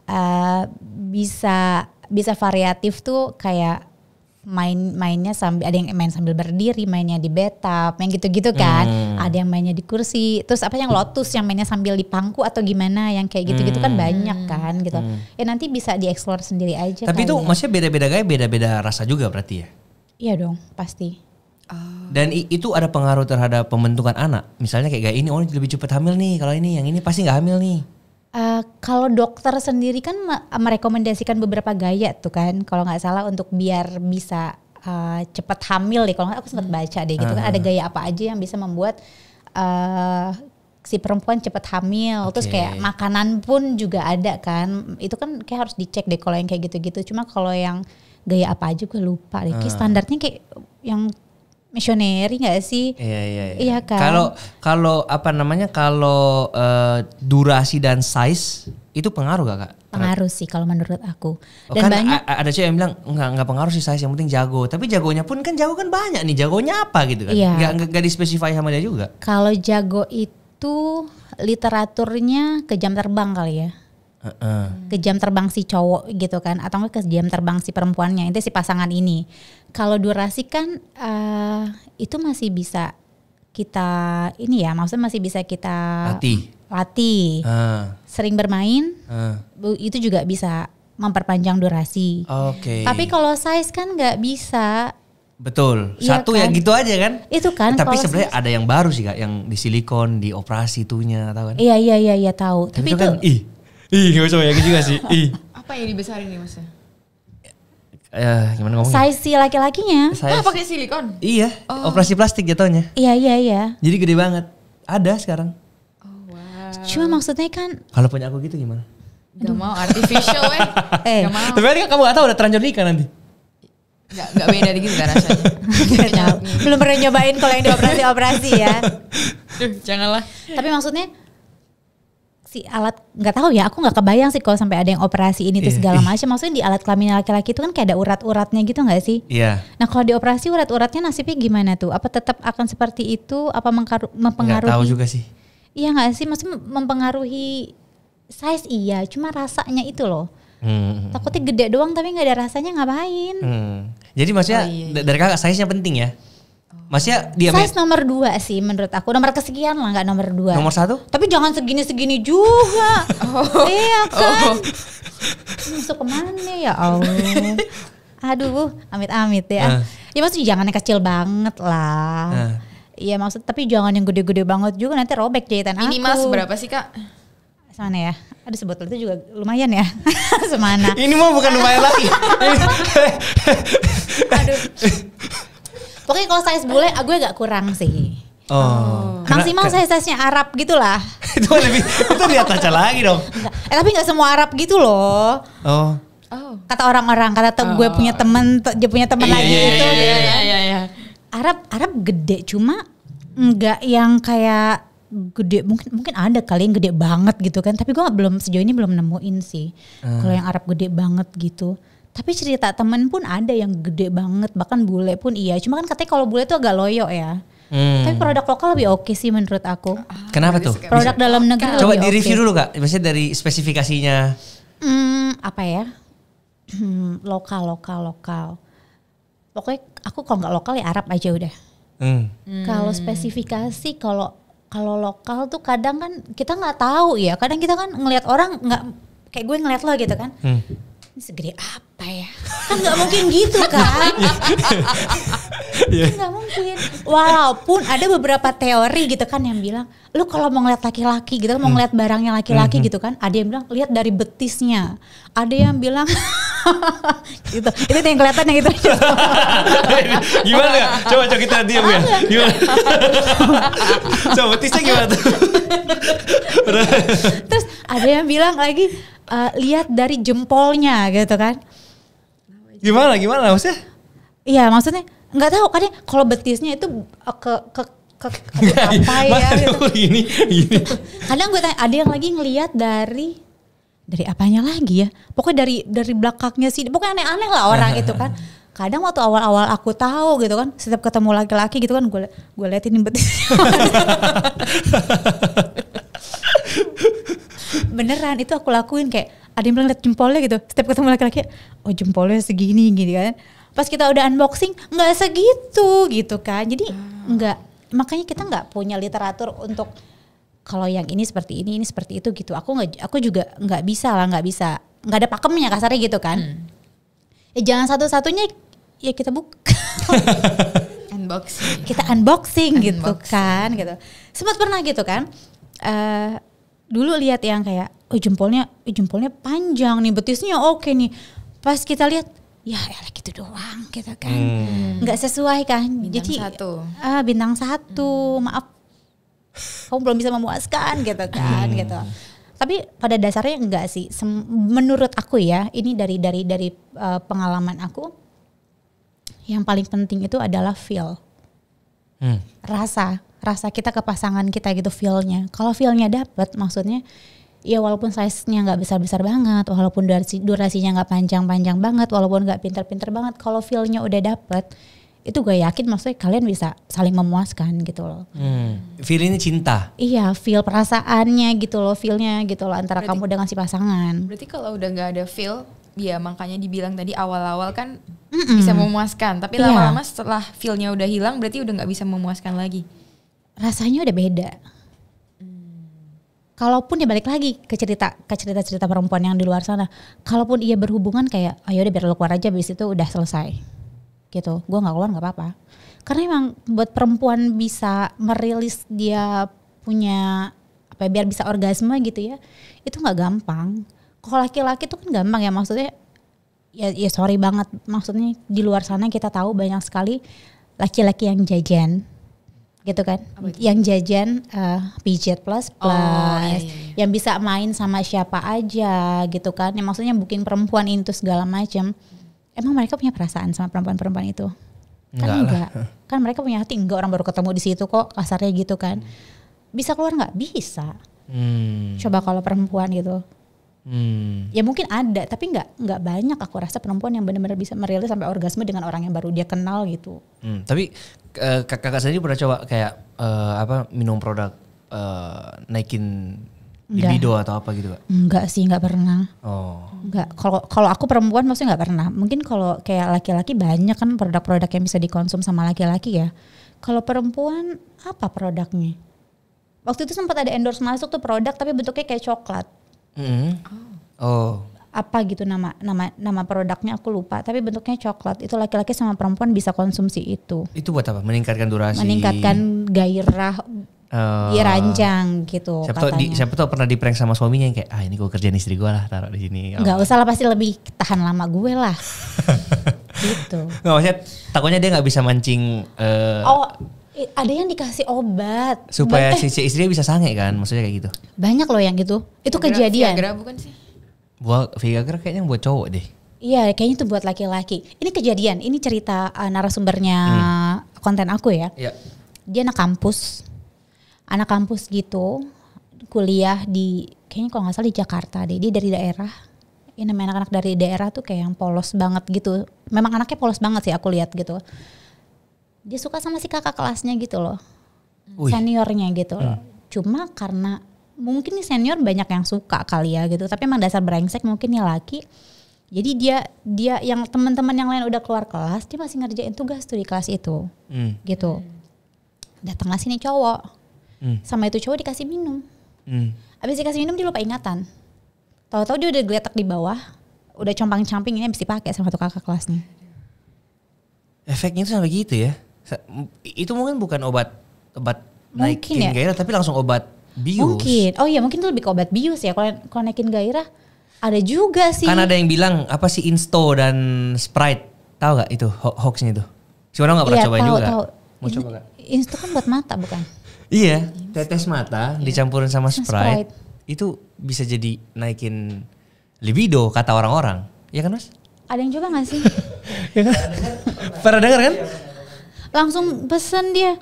uh, bisa bisa variatif tuh kayak main mainnya sambil ada yang main sambil berdiri mainnya di bathtub yang gitu-gitu kan hmm. ada yang mainnya di kursi terus apa yang lotus yang mainnya sambil di pangku atau gimana yang kayak gitu-gitu kan hmm. banyak kan gitu hmm. ya nanti bisa dieksplor sendiri aja tapi itu ya. maksudnya beda-beda gaya beda-beda rasa juga berarti ya iya dong pasti Oh. Dan itu ada pengaruh terhadap pembentukan anak. Misalnya kayak gaya ini, orang lebih cepat hamil nih. Kalau ini yang ini pasti nggak hamil nih. Uh, kalau dokter sendiri kan merekomendasikan beberapa gaya tuh kan, kalau nggak salah untuk biar bisa uh, eh, cepat hamil deh. Kalau nggak aku sempat hmm. baca deh gitu uh. kan ada ah. gaya apa aja yang bisa membuat uh, si perempuan cepat hamil okay. terus kayak makanan pun juga ada kan itu kan kayak harus dicek deh kalau yang kayak gitu-gitu cuma kalau yang gaya apa aja gue lupa deh kayak ah. standarnya kayak yang misioneri nggak sih? Iya iya. Iya, iya kan. Kalau kalau apa namanya kalau uh, durasi dan size itu pengaruh gak kak? Pengaruh sih kalau menurut aku. Oh, dan kan banyak ada cewek yang bilang nggak nggak pengaruh sih size yang penting jago. Tapi jagonya pun kan jago kan banyak nih. Jagonya apa gitu kan? Iya. Gak, gak, gak dispesify sama dia juga. Kalau jago itu literaturnya ke jam terbang kali ya uh -uh. ke jam terbang si cowok gitu kan atau ke jam terbang si perempuannya itu si pasangan ini kalau durasi kan uh, itu masih bisa kita ini ya maksudnya masih bisa kita latih latih uh. sering bermain uh. itu juga bisa memperpanjang durasi. Oke. Okay. Tapi kalau size kan nggak bisa. Betul. Iya Satu ya kan? ya gitu aja kan? Itu kan. Tapi sebenarnya ada yang baru sih kak, yang di silikon, di operasi itunya, tahu kan? Iya iya iya iya tahu. Tapi, Tapi itu, itu kan ih Ih, gak usah banyak juga sih. Ih. Apa yang dibesarin nih maksudnya? Ya, gimana ngomongnya? Size si laki-lakinya. Size... Ah, pakai silikon? Iya, oh. operasi plastik jatuhnya. Iya, iya, iya. Jadi gede banget. Ada sekarang. Oh, wow. Cuma maksudnya kan... Kalau punya aku gitu gimana? Gak mau, artificial weh. eh. Gak mau. Tapi kan kamu gak tau udah terlanjur nikah nanti. Gak, gak beda dikit gak kan rasanya. Belum pernah nyobain kalau yang dioperasi-operasi ya. Duh, janganlah. Tapi maksudnya si alat nggak tahu ya aku nggak kebayang sih kalau sampai ada yang operasi ini yeah. tuh iya, segala macam maksudnya di alat kelamin laki-laki itu kan kayak ada urat-uratnya gitu nggak sih? Iya. Nah kalau di operasi urat-uratnya nasibnya gimana tuh? Apa tetap akan seperti itu? Apa mempengaruhi? Nggak tahu juga sih. Iya nggak sih? Maksudnya mempengaruhi size iya, cuma rasanya itu loh. Hmm. Takutnya gede doang tapi nggak ada rasanya ngapain? Hmm. Jadi maksudnya oh, iya, iya. dari kakak size-nya penting ya? Maksudnya dia size ya? nomor dua sih menurut aku nomor kesekian lah nggak nomor dua. Nomor satu? Tapi jangan segini segini juga. oh. Iya kan. Oh. Masuk kemana ya Allah. Aduh, amit-amit ya. Uh. Ya maksudnya jangan yang kecil banget lah. Eh. Iya maksud tapi jangan yang gede-gede banget juga nanti robek jahitan Minimal aku. Minimal seberapa sih kak? Semana ya? Aduh sebetulnya itu juga lumayan ya. Semana. Ini mah bukan lumayan lagi. Aduh. Pokoknya kalau size bule ah, gue gak kurang sih. Oh. Hmm. Maksimal saya size-nya Arab gitu lah. itu lebih itu lihat aja lagi dong. Eh tapi nggak semua Arab gitu loh. Oh. Oh. Kata orang-orang, kata oh. gue punya temen, dia punya temen iya, lagi iya, gitu. Iya, iya, iya, iya, iya. Arab Arab gede cuma nggak yang kayak gede mungkin mungkin ada kali yang gede banget gitu kan tapi gue belum sejauh ini belum nemuin sih hmm. kalau yang Arab gede banget gitu tapi cerita temen pun ada yang gede banget, bahkan bule pun iya. Cuma kan katanya kalau bule tuh agak loyo ya. Hmm. Tapi produk lokal lebih oke okay sih menurut aku. Ah, Kenapa tuh? Produk Bisa. dalam negeri Coba lebih di review okay. dulu kak. Maksudnya dari spesifikasinya. Hmm, apa ya? lokal, lokal, lokal. Pokoknya aku kalau nggak lokal ya Arab aja udah. Hmm. hmm. Kalau spesifikasi kalau kalau lokal tuh kadang kan kita nggak tahu ya. Kadang kita kan ngelihat orang nggak kayak gue ngeliat lo gitu kan. Hmm ini segede apa ya? Kan nggak mungkin gitu iya. kan? yeah. Nggak mungkin. Walaupun ada beberapa teori gitu kan yang bilang, lu kalau mau ngeliat laki-laki gitu, mau hmm. ngeliat barangnya laki-laki hmm. gitu kan, ada yang bilang lihat dari betisnya, ada yang bilang gitu. Itu yang kelihatan yang itu. gimana Coba coba kita diam ya. Gimana? coba betisnya gimana Terus ada yang bilang lagi uh, lihat dari jempolnya gitu kan. Gimana gimana maksudnya? Iya maksudnya nggak tahu kan kalau betisnya itu eh, ke ke ke apa iya. ya gitu. Gini, gini. kadang gue tanya ada yang lagi ngelihat dari dari apanya lagi ya pokoknya dari dari belakangnya sih pokoknya aneh-aneh lah orang itu kan kadang waktu awal-awal aku tahu gitu kan setiap ketemu laki-laki gitu kan gue gue liatin betis beneran itu aku lakuin kayak ada yang bilang liat jempolnya gitu setiap ketemu laki-laki oh jempolnya segini gitu kan pas kita udah unboxing nggak segitu gitu kan jadi ah. nggak makanya kita nggak punya literatur untuk kalau yang ini seperti ini ini seperti itu gitu aku nggak aku juga nggak bisa lah nggak bisa nggak ada pakemnya kasarnya gitu kan hmm. ya jangan satu-satunya ya kita buka unboxing kita unboxing, gitu unboxing gitu kan gitu sempat pernah gitu kan uh, dulu lihat yang kayak oh jempolnya oh, jempolnya panjang nih betisnya oke okay nih pas kita lihat ya elah ya gitu doang gitu kan hmm. nggak sesuai kan bintang jadi satu. ah bintang satu hmm. maaf kamu belum bisa memuaskan gitu kan hmm. gitu tapi pada dasarnya enggak sih Sem- menurut aku ya ini dari dari dari uh, pengalaman aku yang paling penting itu adalah feel hmm. rasa rasa kita ke pasangan kita gitu feelnya. Kalau feelnya dapet maksudnya ya walaupun size-nya nggak besar-besar banget, walaupun durasi, durasinya nggak panjang-panjang banget, walaupun nggak pinter-pinter banget, kalau feelnya udah dapet itu gue yakin maksudnya kalian bisa saling memuaskan gitu loh. Hmm. Feel ini cinta. Iya, feel perasaannya gitu loh, feelnya gitu loh antara berarti, kamu dengan si pasangan. Berarti kalau udah nggak ada feel, ya makanya dibilang tadi awal-awal kan Mm-mm. bisa memuaskan, tapi iya. lama-lama yeah. setelah feelnya udah hilang, berarti udah nggak bisa memuaskan lagi rasanya udah beda. Kalaupun dia balik lagi ke cerita ke cerita cerita perempuan yang di luar sana, kalaupun ia berhubungan kayak, ayo ah, udah biar lo keluar aja, bis itu udah selesai, gitu. Gue nggak keluar nggak apa-apa. Karena emang buat perempuan bisa merilis dia punya apa ya, biar bisa orgasme gitu ya, itu nggak gampang. Kalau laki-laki tuh kan gampang ya maksudnya ya, ya sorry banget maksudnya di luar sana kita tahu banyak sekali laki-laki yang jajan gitu kan yang jajan uh, eh, pijet plus plus oh, iya, iya, iya. yang bisa main sama siapa aja gitu kan yang maksudnya booking perempuan itu segala macam emang mereka punya perasaan sama perempuan-perempuan itu kan enggak, enggak. kan mereka punya hati enggak orang baru ketemu di situ kok kasarnya gitu kan hmm. bisa keluar nggak bisa hmm. coba kalau perempuan gitu Hmm. Ya mungkin ada, tapi nggak nggak banyak aku rasa perempuan yang benar-benar bisa merilis sampai orgasme dengan orang yang baru dia kenal gitu. Hmm, tapi Eh, kakak sendiri pernah coba kayak uh, apa minum produk uh, naikin libido atau apa gitu kak? Enggak sih, enggak pernah. Oh. Enggak. Kalau kalau aku perempuan maksudnya enggak pernah. Mungkin kalau kayak laki-laki banyak kan produk-produk yang bisa dikonsum sama laki-laki ya. Kalau perempuan apa produknya? Waktu itu sempat ada endorse masuk tuh produk tapi bentuknya kayak coklat. Mm -hmm. Oh. oh apa gitu nama nama nama produknya aku lupa tapi bentuknya coklat itu laki-laki sama perempuan bisa konsumsi itu itu buat apa meningkatkan durasi meningkatkan gairah uh, eh, ranjang gitu siapa katanya. di, siapa tau pernah di sama suaminya yang kayak ah ini gue kerjain istri gue lah taruh di sini nggak oh. usah lah pasti lebih tahan lama gue lah gitu nggak maksudnya takutnya dia nggak bisa mancing uh, oh ada yang dikasih obat supaya eh. si, istri bisa sange kan maksudnya kayak gitu banyak loh yang gitu itu agra, kejadian agra bukan sih buat Viagra kayaknya buat cowok deh. Iya, kayaknya itu buat laki-laki. Ini kejadian, ini cerita uh, narasumbernya hmm. konten aku ya. Iya. Dia anak kampus, anak kampus gitu, kuliah di kayaknya kalau nggak salah di Jakarta deh. Dia dari daerah. Ini namanya anak-anak dari daerah tuh kayak yang polos banget gitu. Memang anaknya polos banget sih aku lihat gitu. Dia suka sama si kakak kelasnya gitu loh, seniornya gitu hmm. Cuma karena mungkin nih senior banyak yang suka kali ya gitu tapi emang dasar brengsek mungkin nih laki jadi dia dia yang teman-teman yang lain udah keluar kelas dia masih ngerjain tugas tuh di kelas itu hmm. gitu datanglah sini cowok hmm. sama itu cowok dikasih minum hmm. abis dikasih minum dia lupa ingatan tahu-tahu dia udah geletak di bawah udah compang-camping ini habis dipakai sama tuh kakak kelasnya efeknya itu sampai gitu ya itu mungkin bukan obat obat mungkin naikin ya. gairah tapi langsung obat Bius. Mungkin. Oh iya, mungkin itu lebih ke obat bius ya. Kalau naikin gairah ada juga sih. Kan ada yang bilang apa sih Insto dan Sprite. Tahu gak itu ho hoaxnya itu? Si orang gak pernah ya, cobain tahu, juga. Tahu. Mau coba gak? Insto kan buat mata bukan? iya, tetes mata iya. dicampurin sama Sprite, Sprite. Itu bisa jadi naikin libido kata orang-orang. Iya kan, Mas? Ada yang coba gak sih? ya kan? Pernah dengar kan? Langsung pesen dia.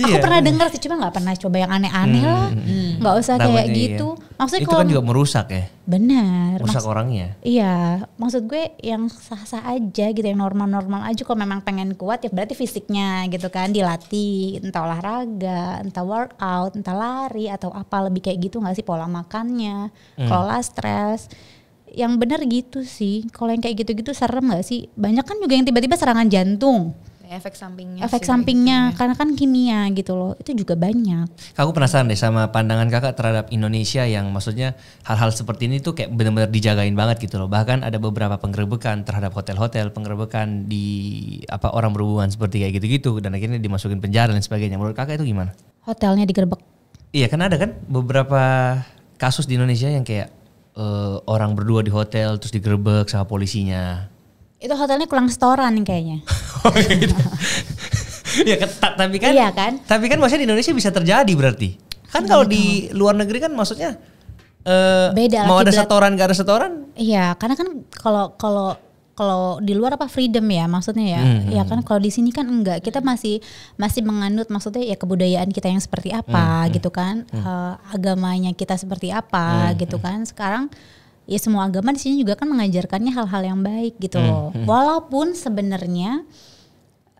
Aku iya. pernah dengar sih cuma nggak pernah coba yang aneh-aneh hmm, lah. Hmm, hmm. Nggak hmm. usah Takutnya kayak iya. gitu. Iya. Maksudnya itu kan juga merusak ya. Benar. Merusak maksud, orangnya. Iya, maksud gue yang sah-sah aja gitu yang normal-normal aja kalau memang pengen kuat ya berarti fisiknya gitu kan dilatih entah olahraga, entah workout, entah lari atau apa lebih kayak gitu nggak sih pola makannya, hmm. kelola stres yang benar gitu sih. Kalau yang kayak gitu-gitu serem gak sih? Banyak kan juga yang tiba-tiba serangan jantung efek sampingnya efek sampingnya ya. karena kan kimia gitu loh itu juga banyak aku penasaran deh sama pandangan kakak terhadap Indonesia yang maksudnya hal-hal seperti ini tuh kayak benar-benar dijagain banget gitu loh bahkan ada beberapa penggerebekan terhadap hotel-hotel penggerebekan di apa orang berhubungan seperti kayak gitu-gitu dan akhirnya dimasukin penjara dan sebagainya menurut kakak itu gimana hotelnya digerebek iya kan ada kan beberapa kasus di Indonesia yang kayak uh, orang berdua di hotel terus digerebek sama polisinya itu hotelnya kurang setoran kayaknya. Oh, gitu. ya ketat kan, tapi kan. Iya kan. Tapi kan maksudnya di Indonesia bisa terjadi berarti. Kan kalau di iya. luar negeri kan maksudnya uh, mau ada setoran gak ada setoran iya karena kan kalau kalau kalau di luar apa freedom ya maksudnya ya hmm. ya kan kalau di sini kan enggak kita masih masih menganut maksudnya ya kebudayaan kita yang seperti apa hmm. hmm. gitu kan hmm. Uh, agamanya kita seperti apa hmm. gitu hmm. kan sekarang ya semua agama di sini juga kan mengajarkannya hal-hal yang baik gitu hmm, loh. Hmm, Walaupun sebenarnya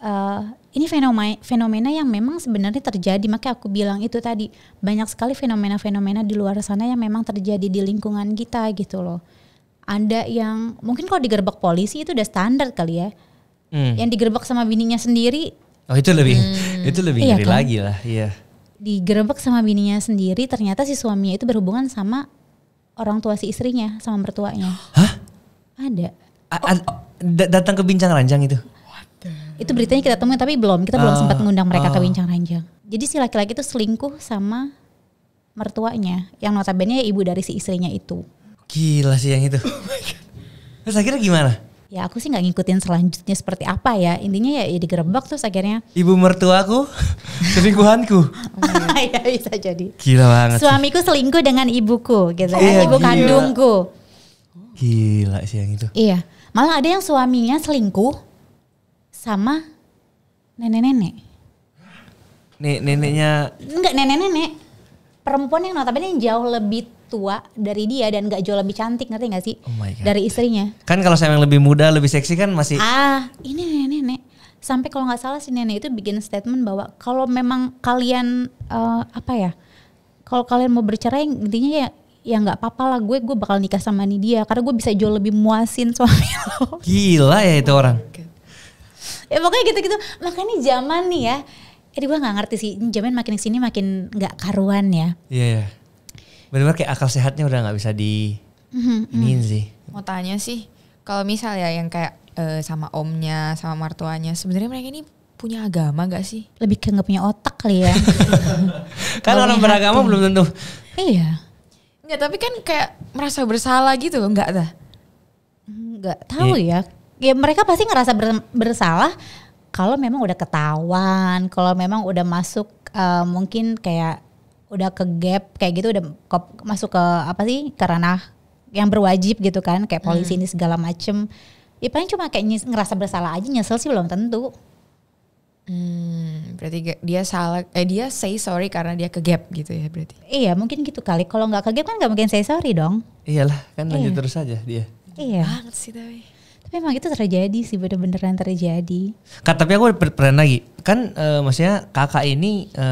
uh, ini fenomena fenomena yang memang sebenarnya terjadi. Makanya aku bilang itu tadi banyak sekali fenomena-fenomena di luar sana yang memang terjadi di lingkungan kita gitu loh. Ada yang mungkin kalau digerbek polisi itu udah standar kali ya. Hmm. Yang digerbek sama bininya sendiri. Oh itu lebih hmm. itu lebih iya ngeri kan? lagi lah. Iya. Digerbek sama bininya sendiri ternyata si suaminya itu berhubungan sama orang tua si istrinya sama mertuanya. Hah? Ada. A oh. datang ke bincang ranjang itu? Itu beritanya kita temuin tapi belum, kita belum sempat mengundang oh. mereka uh. ke oh. bincang ranjang. Jadi si laki-laki itu selingkuh sama mertuanya yang notabene ibu dari si istrinya itu. Gila sih yang itu. Oh Terus akhirnya gimana? ya aku sih nggak ngikutin selanjutnya seperti apa ya intinya ya, ya digerebek terus akhirnya ibu mertuaku selingkuhanku ya bisa jadi gila banget suamiku sih. selingkuh dengan ibuku gitu oh, kan ibu gila. kandungku gila sih yang itu iya malah ada yang suaminya selingkuh sama nenek-nenek nih neneknya enggak nenek-nenek perempuan yang notabene yang jauh lebih tua dari dia dan gak jauh lebih cantik ngerti gak sih? Oh my God. Dari istrinya. Kan kalau saya yang lebih muda, lebih seksi kan masih Ah, ini nenek-nenek sampai kalau nggak salah si nenek itu bikin statement bahwa kalau memang kalian uh, apa ya kalau kalian mau bercerai intinya ya ya nggak papa lah gue gue bakal nikah sama nih dia karena gue bisa jauh lebih muasin suami lo gila ya itu orang ya pokoknya gitu-gitu makanya zaman nih ya jadi eh, gue gak ngerti sih zaman makin kesini makin gak karuan ya iya yeah, yeah benar-benar kayak akal sehatnya udah nggak bisa di mm-hmm. sih mau tanya sih kalau misal ya yang kayak uh, sama omnya sama mertuanya sebenarnya mereka ini punya agama gak sih lebih ke nggak punya otak kali ya kan orang beragama belum tentu iya nggak tapi kan kayak merasa bersalah gitu loh enggak dah nggak tahu iya. ya ya mereka pasti ngerasa bersalah kalau memang udah ketahuan kalau memang udah masuk uh, mungkin kayak udah ke gap kayak gitu udah ke, masuk ke apa sih karena yang berwajib gitu kan kayak polisi hmm. ini segala macem ya paling cuma kayak nyes, ngerasa bersalah aja nyesel sih belum tentu hmm, berarti dia salah eh dia say sorry karena dia ke gap gitu ya berarti iya mungkin gitu kali kalau nggak ke gap kan nggak mungkin say sorry dong iyalah kan lanjut iya. terus aja dia iya banget sih tapi tapi emang itu terjadi sih bener-beneran terjadi Kak, tapi aku pernah lagi kan e, maksudnya kakak ini e,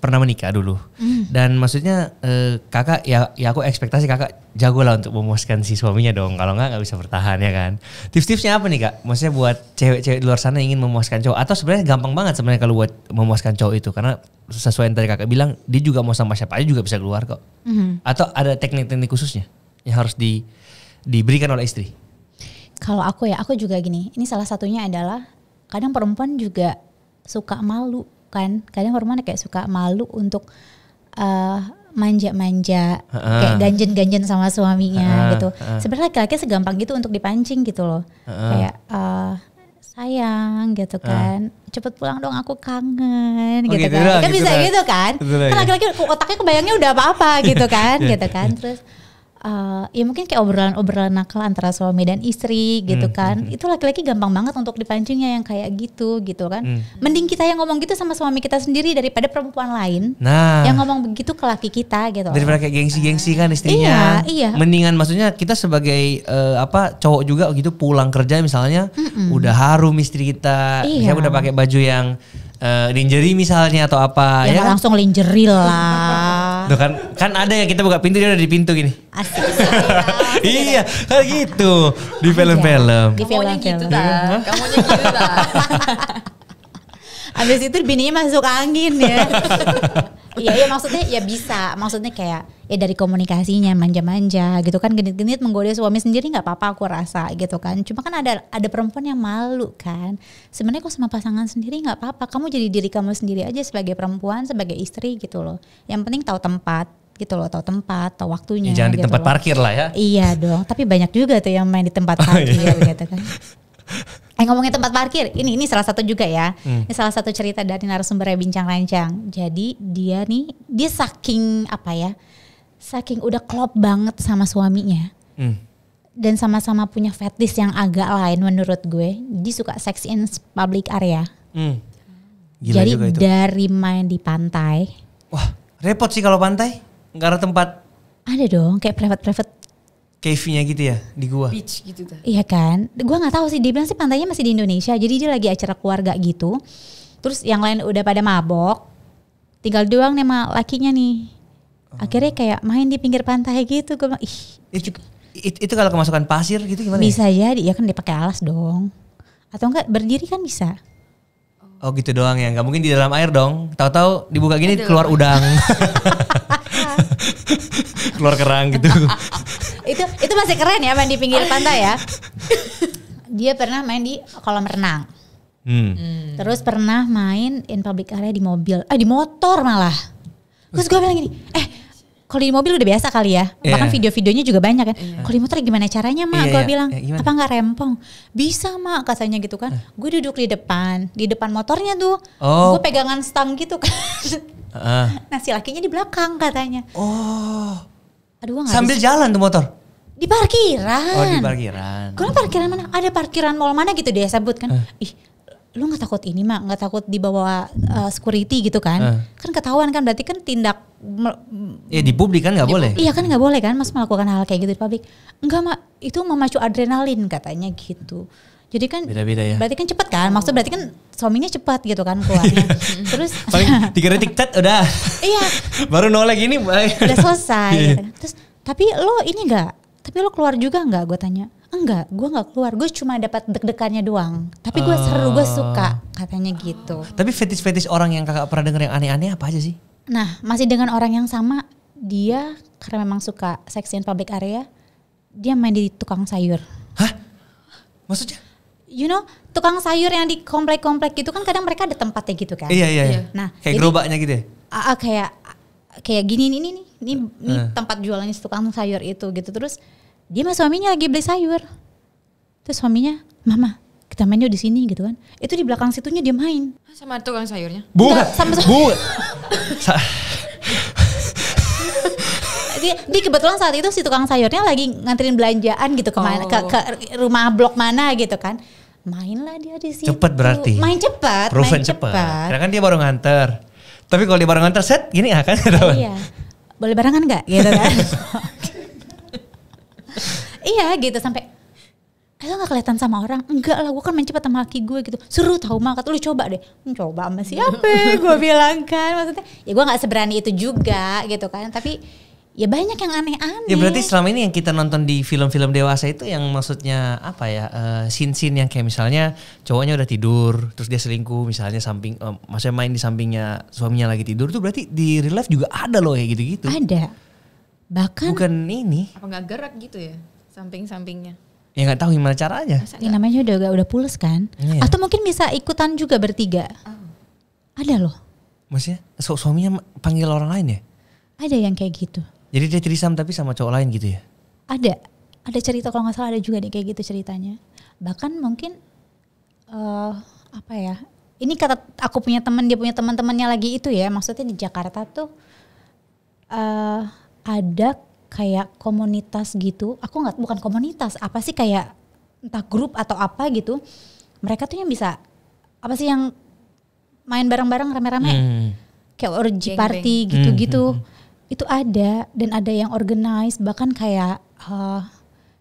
pernah menikah dulu mm. dan maksudnya e, kakak ya ya aku ekspektasi kakak jago lah untuk memuaskan si suaminya dong kalau nggak nggak bisa bertahan ya kan tips-tipsnya apa nih kak maksudnya buat cewek-cewek di luar sana ingin memuaskan cowok atau sebenarnya gampang banget sebenarnya kalau buat memuaskan cowok itu karena sesuai yang tadi kakak bilang dia juga mau sama siapa aja juga bisa keluar kok mm. atau ada teknik-teknik khususnya yang harus di diberikan oleh istri kalau aku ya aku juga gini ini salah satunya adalah kadang perempuan juga suka malu kan kadang hormonnya kayak suka malu untuk uh, manja-manja uh, uh. kayak ganjen-ganjen sama suaminya uh, gitu uh. sebenarnya laki-laki segampang gitu untuk dipancing gitu loh uh, uh. kayak uh, sayang gitu kan cepet pulang dong aku kangen oh, gitu, gitu kan lah, kan gitu bisa lah. Kan? gitu kan gitu kan ya? laki otaknya kebayangnya udah apa-apa gitu kan iya, gitu kan iya. terus uh, ya mungkin kayak obrolan-obrolan nakal antara suami dan istri gitu hmm, hmm, kan. Hmm. Itu laki-laki gampang banget untuk dipancingnya yang kayak gitu gitu kan. Hmm. Mending kita yang ngomong gitu sama suami kita sendiri daripada perempuan lain nah, yang ngomong begitu ke laki kita gitu. Daripada kayak gengsi-gengsi kan iya, istrinya. Iya, iya. Mendingan maksudnya kita sebagai uh, apa cowok juga gitu pulang kerja misalnya mm udah harum istri kita, iya. misalnya udah pakai baju yang uh, lingerie misalnya atau apa ya, ya kan? langsung lingerie lah Tuh kan kan ada ya kita buka pintu dia udah di pintu gini. Asik. iya, kan gitu di iya. film-film. Di film gitu dah. Iya. Kamunya gitu dah. Abis itu bininya masuk angin ya. Iya, iya maksudnya ya bisa. Maksudnya kayak ya dari komunikasinya manja-manja gitu kan genit-genit menggoda suami sendiri nggak apa-apa aku rasa gitu kan. Cuma kan ada ada perempuan yang malu kan. Sebenarnya kok sama pasangan sendiri nggak apa-apa. Kamu jadi diri kamu sendiri aja sebagai perempuan, sebagai istri gitu loh. Yang penting tahu tempat gitu loh, tahu tempat, tahu waktunya. Ya, jangan gitu di tempat loh. parkir lah ya. Iya dong. Tapi banyak juga tuh yang main di tempat parkir oh, iya. gitu kan. Eh ngomongin tempat parkir, ini ini salah satu juga ya. Hmm. Ini salah satu cerita dari narasumber narasumbernya bincang rancang. Jadi dia nih dia saking apa ya? Saking udah klop banget sama suaminya. Hmm. Dan sama-sama punya fetis yang agak lain menurut gue. Jadi suka sex in public area. Hmm. Gila Jadi juga itu. dari main di pantai. Wah, repot sih kalau pantai. Gak ada tempat. Ada dong, kayak private-private cave-nya gitu ya di gua. Beach gitu tuh. Iya kan? Gua nggak tahu sih dia bilang sih pantainya masih di Indonesia. Jadi dia lagi acara keluarga gitu. Terus yang lain udah pada mabok. Tinggal doang nih sama lakinya nih. Oh. Akhirnya kayak main di pinggir pantai gitu. bilang, ih. Itu, itu, itu kalau kemasukan pasir gitu gimana ya? Bisa ya? jadi. Ya kan dia pakai alas dong. Atau enggak berdiri kan bisa. Oh gitu doang ya, nggak mungkin di dalam air dong. Tahu-tahu dibuka gini Aduh. keluar udang, keluar kerang gitu. itu itu masih keren ya main di pinggir pantai ya. Dia pernah main di kolam renang. Hmm. hmm. Terus pernah main in public area di mobil, eh di motor malah. Terus gue bilang gini, eh kalau di mobil udah biasa kali ya. Yeah. Bahkan video-videonya juga banyak kan. Ya. Yeah. Kalau di motor gimana caranya, Mak? Yeah, gua yeah. bilang, yeah, apa nggak rempong? Bisa, Mak, katanya gitu kan. Uh. Eh. Gue duduk di depan, di depan motornya tuh. Oh. Gue pegangan stang gitu kan. uh. Ah. Nah, si lakinya di belakang katanya. Oh. Aduh, gak Sambil bisa. jalan tuh motor. Di parkiran. Oh, di parkiran. Kalau parkiran mana? Ada parkiran mall mana gitu dia sebut kan. Uh. Ih, lu nggak takut ini mak nggak takut dibawa uh, security gitu kan uh. kan ketahuan kan berarti kan tindak ya di publik kan nggak boleh iya kan nggak boleh kan mas melakukan hal kayak gitu di publik enggak mak itu memacu adrenalin katanya gitu jadi kan beda-beda ya. Berarti kan cepat kan? Maksud berarti kan suaminya cepat gitu kan keluarnya. Iya. Terus paling tiga detik chat udah. iya. Baru nolak ini udah selesai. Iya. gitu. Kan. Terus tapi lo ini enggak? Tapi lo keluar juga enggak? Gue tanya enggak gue nggak keluar gue cuma dapat deg-degannya doang tapi gue uh, seru gue suka ah. katanya gitu tapi fetish-fetish orang yang kakak pernah denger yang aneh-aneh apa aja sih nah masih dengan orang yang sama dia karena memang suka seks in public area dia main di tukang sayur hah maksudnya you know tukang sayur yang di komplek-komplek gitu kan kadang mereka ada tempatnya gitu kan iya iya, iya. nah kayak jadi, gerobaknya gitu ya kayak kayak gini nih nih nih, nih uh. tempat jualannya tukang sayur itu gitu terus dia sama suaminya lagi beli sayur terus suaminya mama kita main yuk di sini gitu kan itu di belakang situnya dia main ah, sama tukang sayurnya bukan sama bukan dia, dia kebetulan saat itu si tukang sayurnya lagi nganterin belanjaan gitu ke, mana, ke, ke oh. rumah blok mana gitu kan mainlah dia di situ cepet berarti main cepat proven main cepat karena kan dia baru nganter tapi kalau dia baru nganter set gini ah kan iya boleh barengan nggak gitu kan iya gitu sampai Ayo gak kelihatan sama orang Enggak lah gue kan main cepat sama laki gue gitu Seru tau makan Lu coba deh Coba sama siapa Gue bilang kan Maksudnya Ya gue nggak seberani itu juga gitu kan Tapi ya banyak yang aneh-aneh. Ya berarti selama ini yang kita nonton di film-film dewasa itu yang maksudnya apa ya? Uh, eh, sin yang kayak misalnya cowoknya udah tidur, terus dia selingkuh misalnya samping uh, maksudnya main di sampingnya suaminya lagi tidur tuh berarti di real life juga ada loh kayak gitu-gitu. Ada. Bahkan bukan ini. Apa nggak gerak gitu ya samping-sampingnya? Ya nggak tahu gimana caranya. Ini ya, namanya udah gak, udah pules kan? Iya. Atau mungkin bisa ikutan juga bertiga. Oh. Ada loh. Maksudnya su suaminya panggil orang lain ya? Ada yang kayak gitu. Jadi dia trisam tapi sama cowok lain gitu ya? Ada. Ada cerita kalau nggak salah ada juga nih kayak gitu ceritanya. Bahkan mungkin uh, apa ya? Ini kata aku punya teman dia punya teman-temannya lagi itu ya. Maksudnya di Jakarta tuh uh, ada kayak komunitas gitu aku nggak bukan komunitas apa sih kayak entah grup atau apa gitu mereka tuh yang bisa apa sih yang main bareng-bareng rame-rame hmm. kayak orgy party hmm, gitu-gitu hmm, hmm. itu ada dan ada yang organize bahkan kayak uh,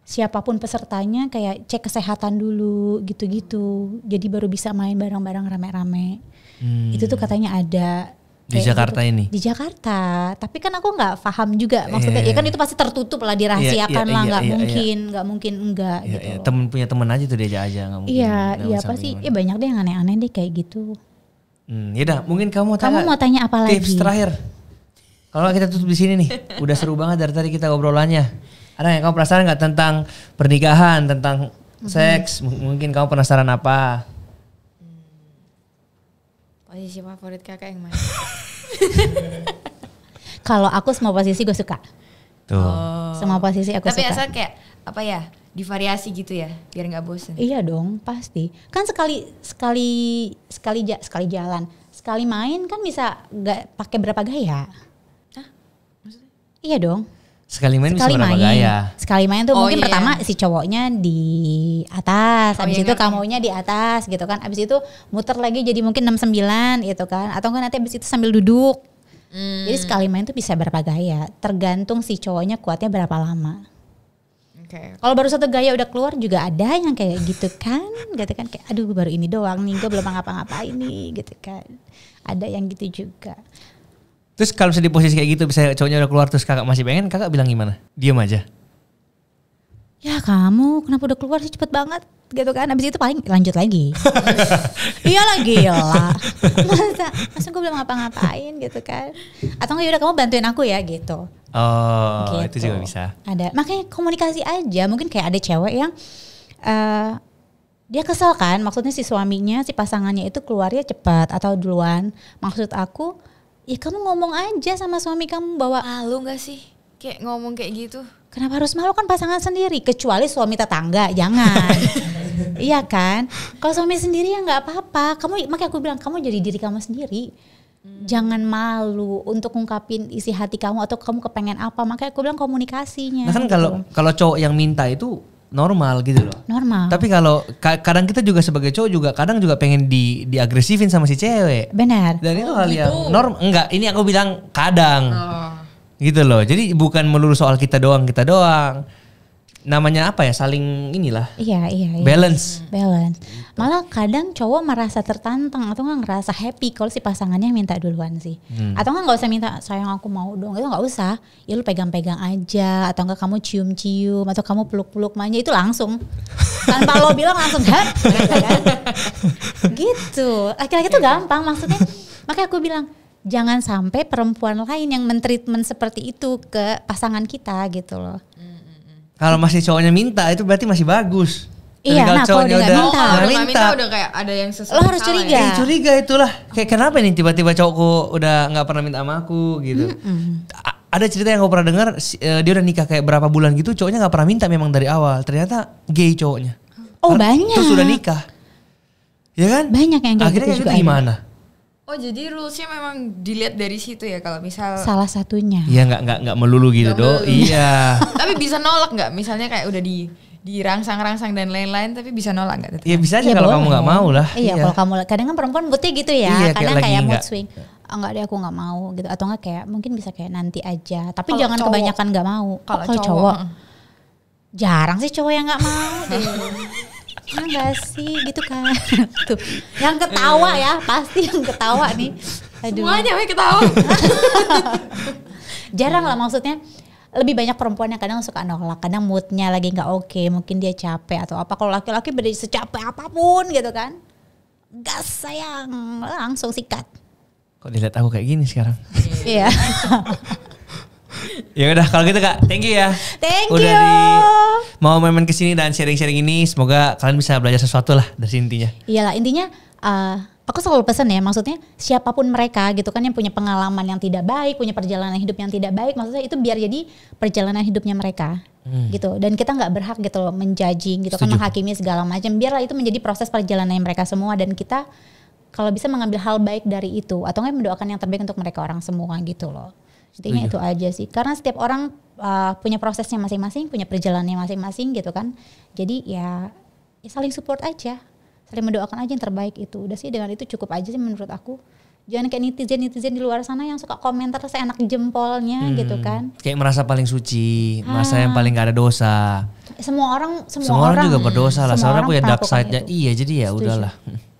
siapapun pesertanya kayak cek kesehatan dulu gitu-gitu jadi baru bisa main bareng-bareng rame-rame hmm. itu tuh katanya ada di gitu. Jakarta gitu. ini di Jakarta tapi kan aku nggak paham juga maksudnya yeah. ya iya, iya. kan itu pasti tertutup lah iya, dirahasiakan yeah, yeah, lah nggak yeah, yeah, mungkin nggak yeah. mungkin enggak yeah, gitu yeah. temen punya temen aja tuh diajak aja nggak mungkin iya iya pasti ya banyak deh yang aneh-aneh deh kayak gitu hmm, ya dah mungkin kamu mau tanya kamu mau tanya apa lagi tips terakhir kalau kita tutup di sini nih udah seru banget dari tadi kita ngobrolannya ada yang kamu penasaran nggak tentang pernikahan tentang seks mungkin kamu penasaran apa Posisi oh, iya, iya, favorit kakak yang mana? Kalau aku semua posisi gue suka. Tuh. Oh. Semua posisi aku Tapi suka. Tapi asal kayak apa ya? Divariasi gitu ya, biar nggak bosan. Iya dong, pasti. Kan sekali sekali sekali ja, sekali jalan, sekali main kan bisa nggak pakai berapa gaya. Hah? Maksudnya? Iya dong. Sekali main sekali bisa main. gaya? Sekali main tuh oh, mungkin iya. pertama iya. si cowoknya di atas, oh, abis iya, itu kan. kamunya di atas gitu kan. Abis itu muter lagi jadi mungkin 69 gitu kan. Atau kan nanti abis itu sambil duduk. Hmm. Jadi sekali main tuh bisa berapa gaya, tergantung si cowoknya kuatnya berapa lama. Kalau baru satu gaya udah keluar juga ada yang kayak gitu kan, gitu kan kayak aduh baru ini doang nih gue belum ngapa-ngapain nih gitu kan. Ada yang gitu juga. Terus kalau misalnya di posisi kayak gitu, bisa cowoknya udah keluar terus kakak masih pengen, kakak bilang gimana? Diam aja. Ya kamu kenapa udah keluar sih cepet banget gitu kan. Abis itu paling lanjut lagi. iya lagi gila. Masa, masa gue belum ngapa-ngapain gitu kan. Atau nggak yaudah kamu bantuin aku ya gitu. Oh gitu. itu juga bisa. Ada. Makanya komunikasi aja. Mungkin kayak ada cewek yang... Uh, dia kesel kan maksudnya si suaminya si pasangannya itu keluarnya cepat atau duluan maksud aku ya kamu ngomong aja sama suami kamu bahwa malu nggak sih kayak ngomong kayak gitu kenapa harus malu kan pasangan sendiri kecuali suami tetangga jangan iya kan kalau suami sendiri ya nggak apa-apa kamu makanya aku bilang kamu jadi diri kamu sendiri hmm. jangan malu untuk ngungkapin isi hati kamu atau kamu kepengen apa makanya aku bilang komunikasinya nah kan kalau gitu. kalau cowok yang minta itu normal gitu loh. Normal. Tapi kalau kadang kita juga sebagai cowok juga kadang juga pengen di diagresifin sama si cewek. Benar. Dan itu oh, hal gitu. yang normal. enggak, ini aku bilang kadang. Oh. Gitu loh. Jadi bukan melulu soal kita doang, kita doang namanya apa ya saling inilah iya iya, iya. balance balance malah kadang cowok merasa tertantang atau nggak ngerasa happy kalau si pasangannya minta duluan sih hmm. atau nggak nggak usah minta sayang aku mau dong itu nggak usah ya lu pegang-pegang aja atau enggak kamu cium-cium atau kamu peluk-peluk manja itu langsung tanpa lo bilang langsung kan gitu akhirnya itu gampang maksudnya makanya aku bilang jangan sampai perempuan lain yang mentreatment seperti itu ke pasangan kita gitu loh kalau masih cowoknya minta itu berarti masih bagus. Iya, nah kalau cowoknya udah minta, udah minta, minta udah kayak ada yang sesuatu. Lo harus curiga. Ya. Eh, curiga itulah. Kayak kenapa nih tiba-tiba cowokku udah nggak pernah minta sama aku gitu. Mm hmm Ada cerita yang gue pernah dengar eh, dia udah nikah kayak berapa bulan gitu cowoknya nggak pernah minta memang dari awal. Ternyata gay cowoknya. Oh, Karena banyak. Terus udah nikah. Ya kan? Banyak yang kayak Akhirnya gitu Akhirnya gitu gimana? Ada. Oh jadi rulesnya memang dilihat dari situ ya kalau misal salah satunya. Iya nggak nggak nggak melulu gitu doh Iya. tapi bisa nolak nggak? Misalnya kayak udah di dirangsang-rangsang dan lain-lain tapi bisa nolak nggak? Iya bisa aja ya, kalau kamu nggak mau lah. Iya, iya. kalau kamu kadang kan perempuan butuh gitu ya. Iya, kadang kayak, kayak mood swing. Enggak ah, deh aku nggak mau gitu atau enggak kayak mungkin bisa kayak nanti aja. Tapi kalo jangan cowok. kebanyakan nggak mau. Kalau oh, cowok, cowok jarang sih cowok yang nggak mau enggak ah, nggak sih gitu kan tuh yang ketawa ya pasti yang ketawa nih Aduh. semuanya yang ketawa jarang lah maksudnya lebih banyak perempuan yang kadang suka nolak kadang moodnya lagi nggak oke okay, mungkin dia capek atau apa kalau laki-laki beda secapek apapun gitu kan gas sayang langsung sikat kok dilihat aku kayak gini sekarang iya ya udah kalau gitu kak, thank you ya. Thank udah you. Di, mau main-main kesini dan sharing-sharing ini, semoga kalian bisa belajar sesuatu lah dari intinya. Iyalah intinya. Uh, aku selalu pesan ya maksudnya siapapun mereka gitu kan yang punya pengalaman yang tidak baik punya perjalanan hidup yang tidak baik maksudnya itu biar jadi perjalanan hidupnya mereka hmm. gitu dan kita nggak berhak gitu loh menjudging gitu kan, Setuju. kan menghakimi segala macam biarlah itu menjadi proses perjalanan mereka semua dan kita kalau bisa mengambil hal baik dari itu atau nggak mendoakan yang terbaik untuk mereka orang semua gitu loh intinya iya. itu aja sih karena setiap orang uh, punya prosesnya masing-masing punya perjalanannya masing-masing gitu kan jadi ya, ya saling support aja saling mendoakan aja yang terbaik itu udah sih dengan itu cukup aja sih menurut aku jangan kayak netizen netizen di luar sana yang suka komentar enak jempolnya hmm, gitu kan kayak merasa paling suci ah. merasa yang ah. paling gak ada dosa semua orang semua, semua orang, orang juga berdosa lah semua orang punya dark side-nya iya jadi ya Setuju. udahlah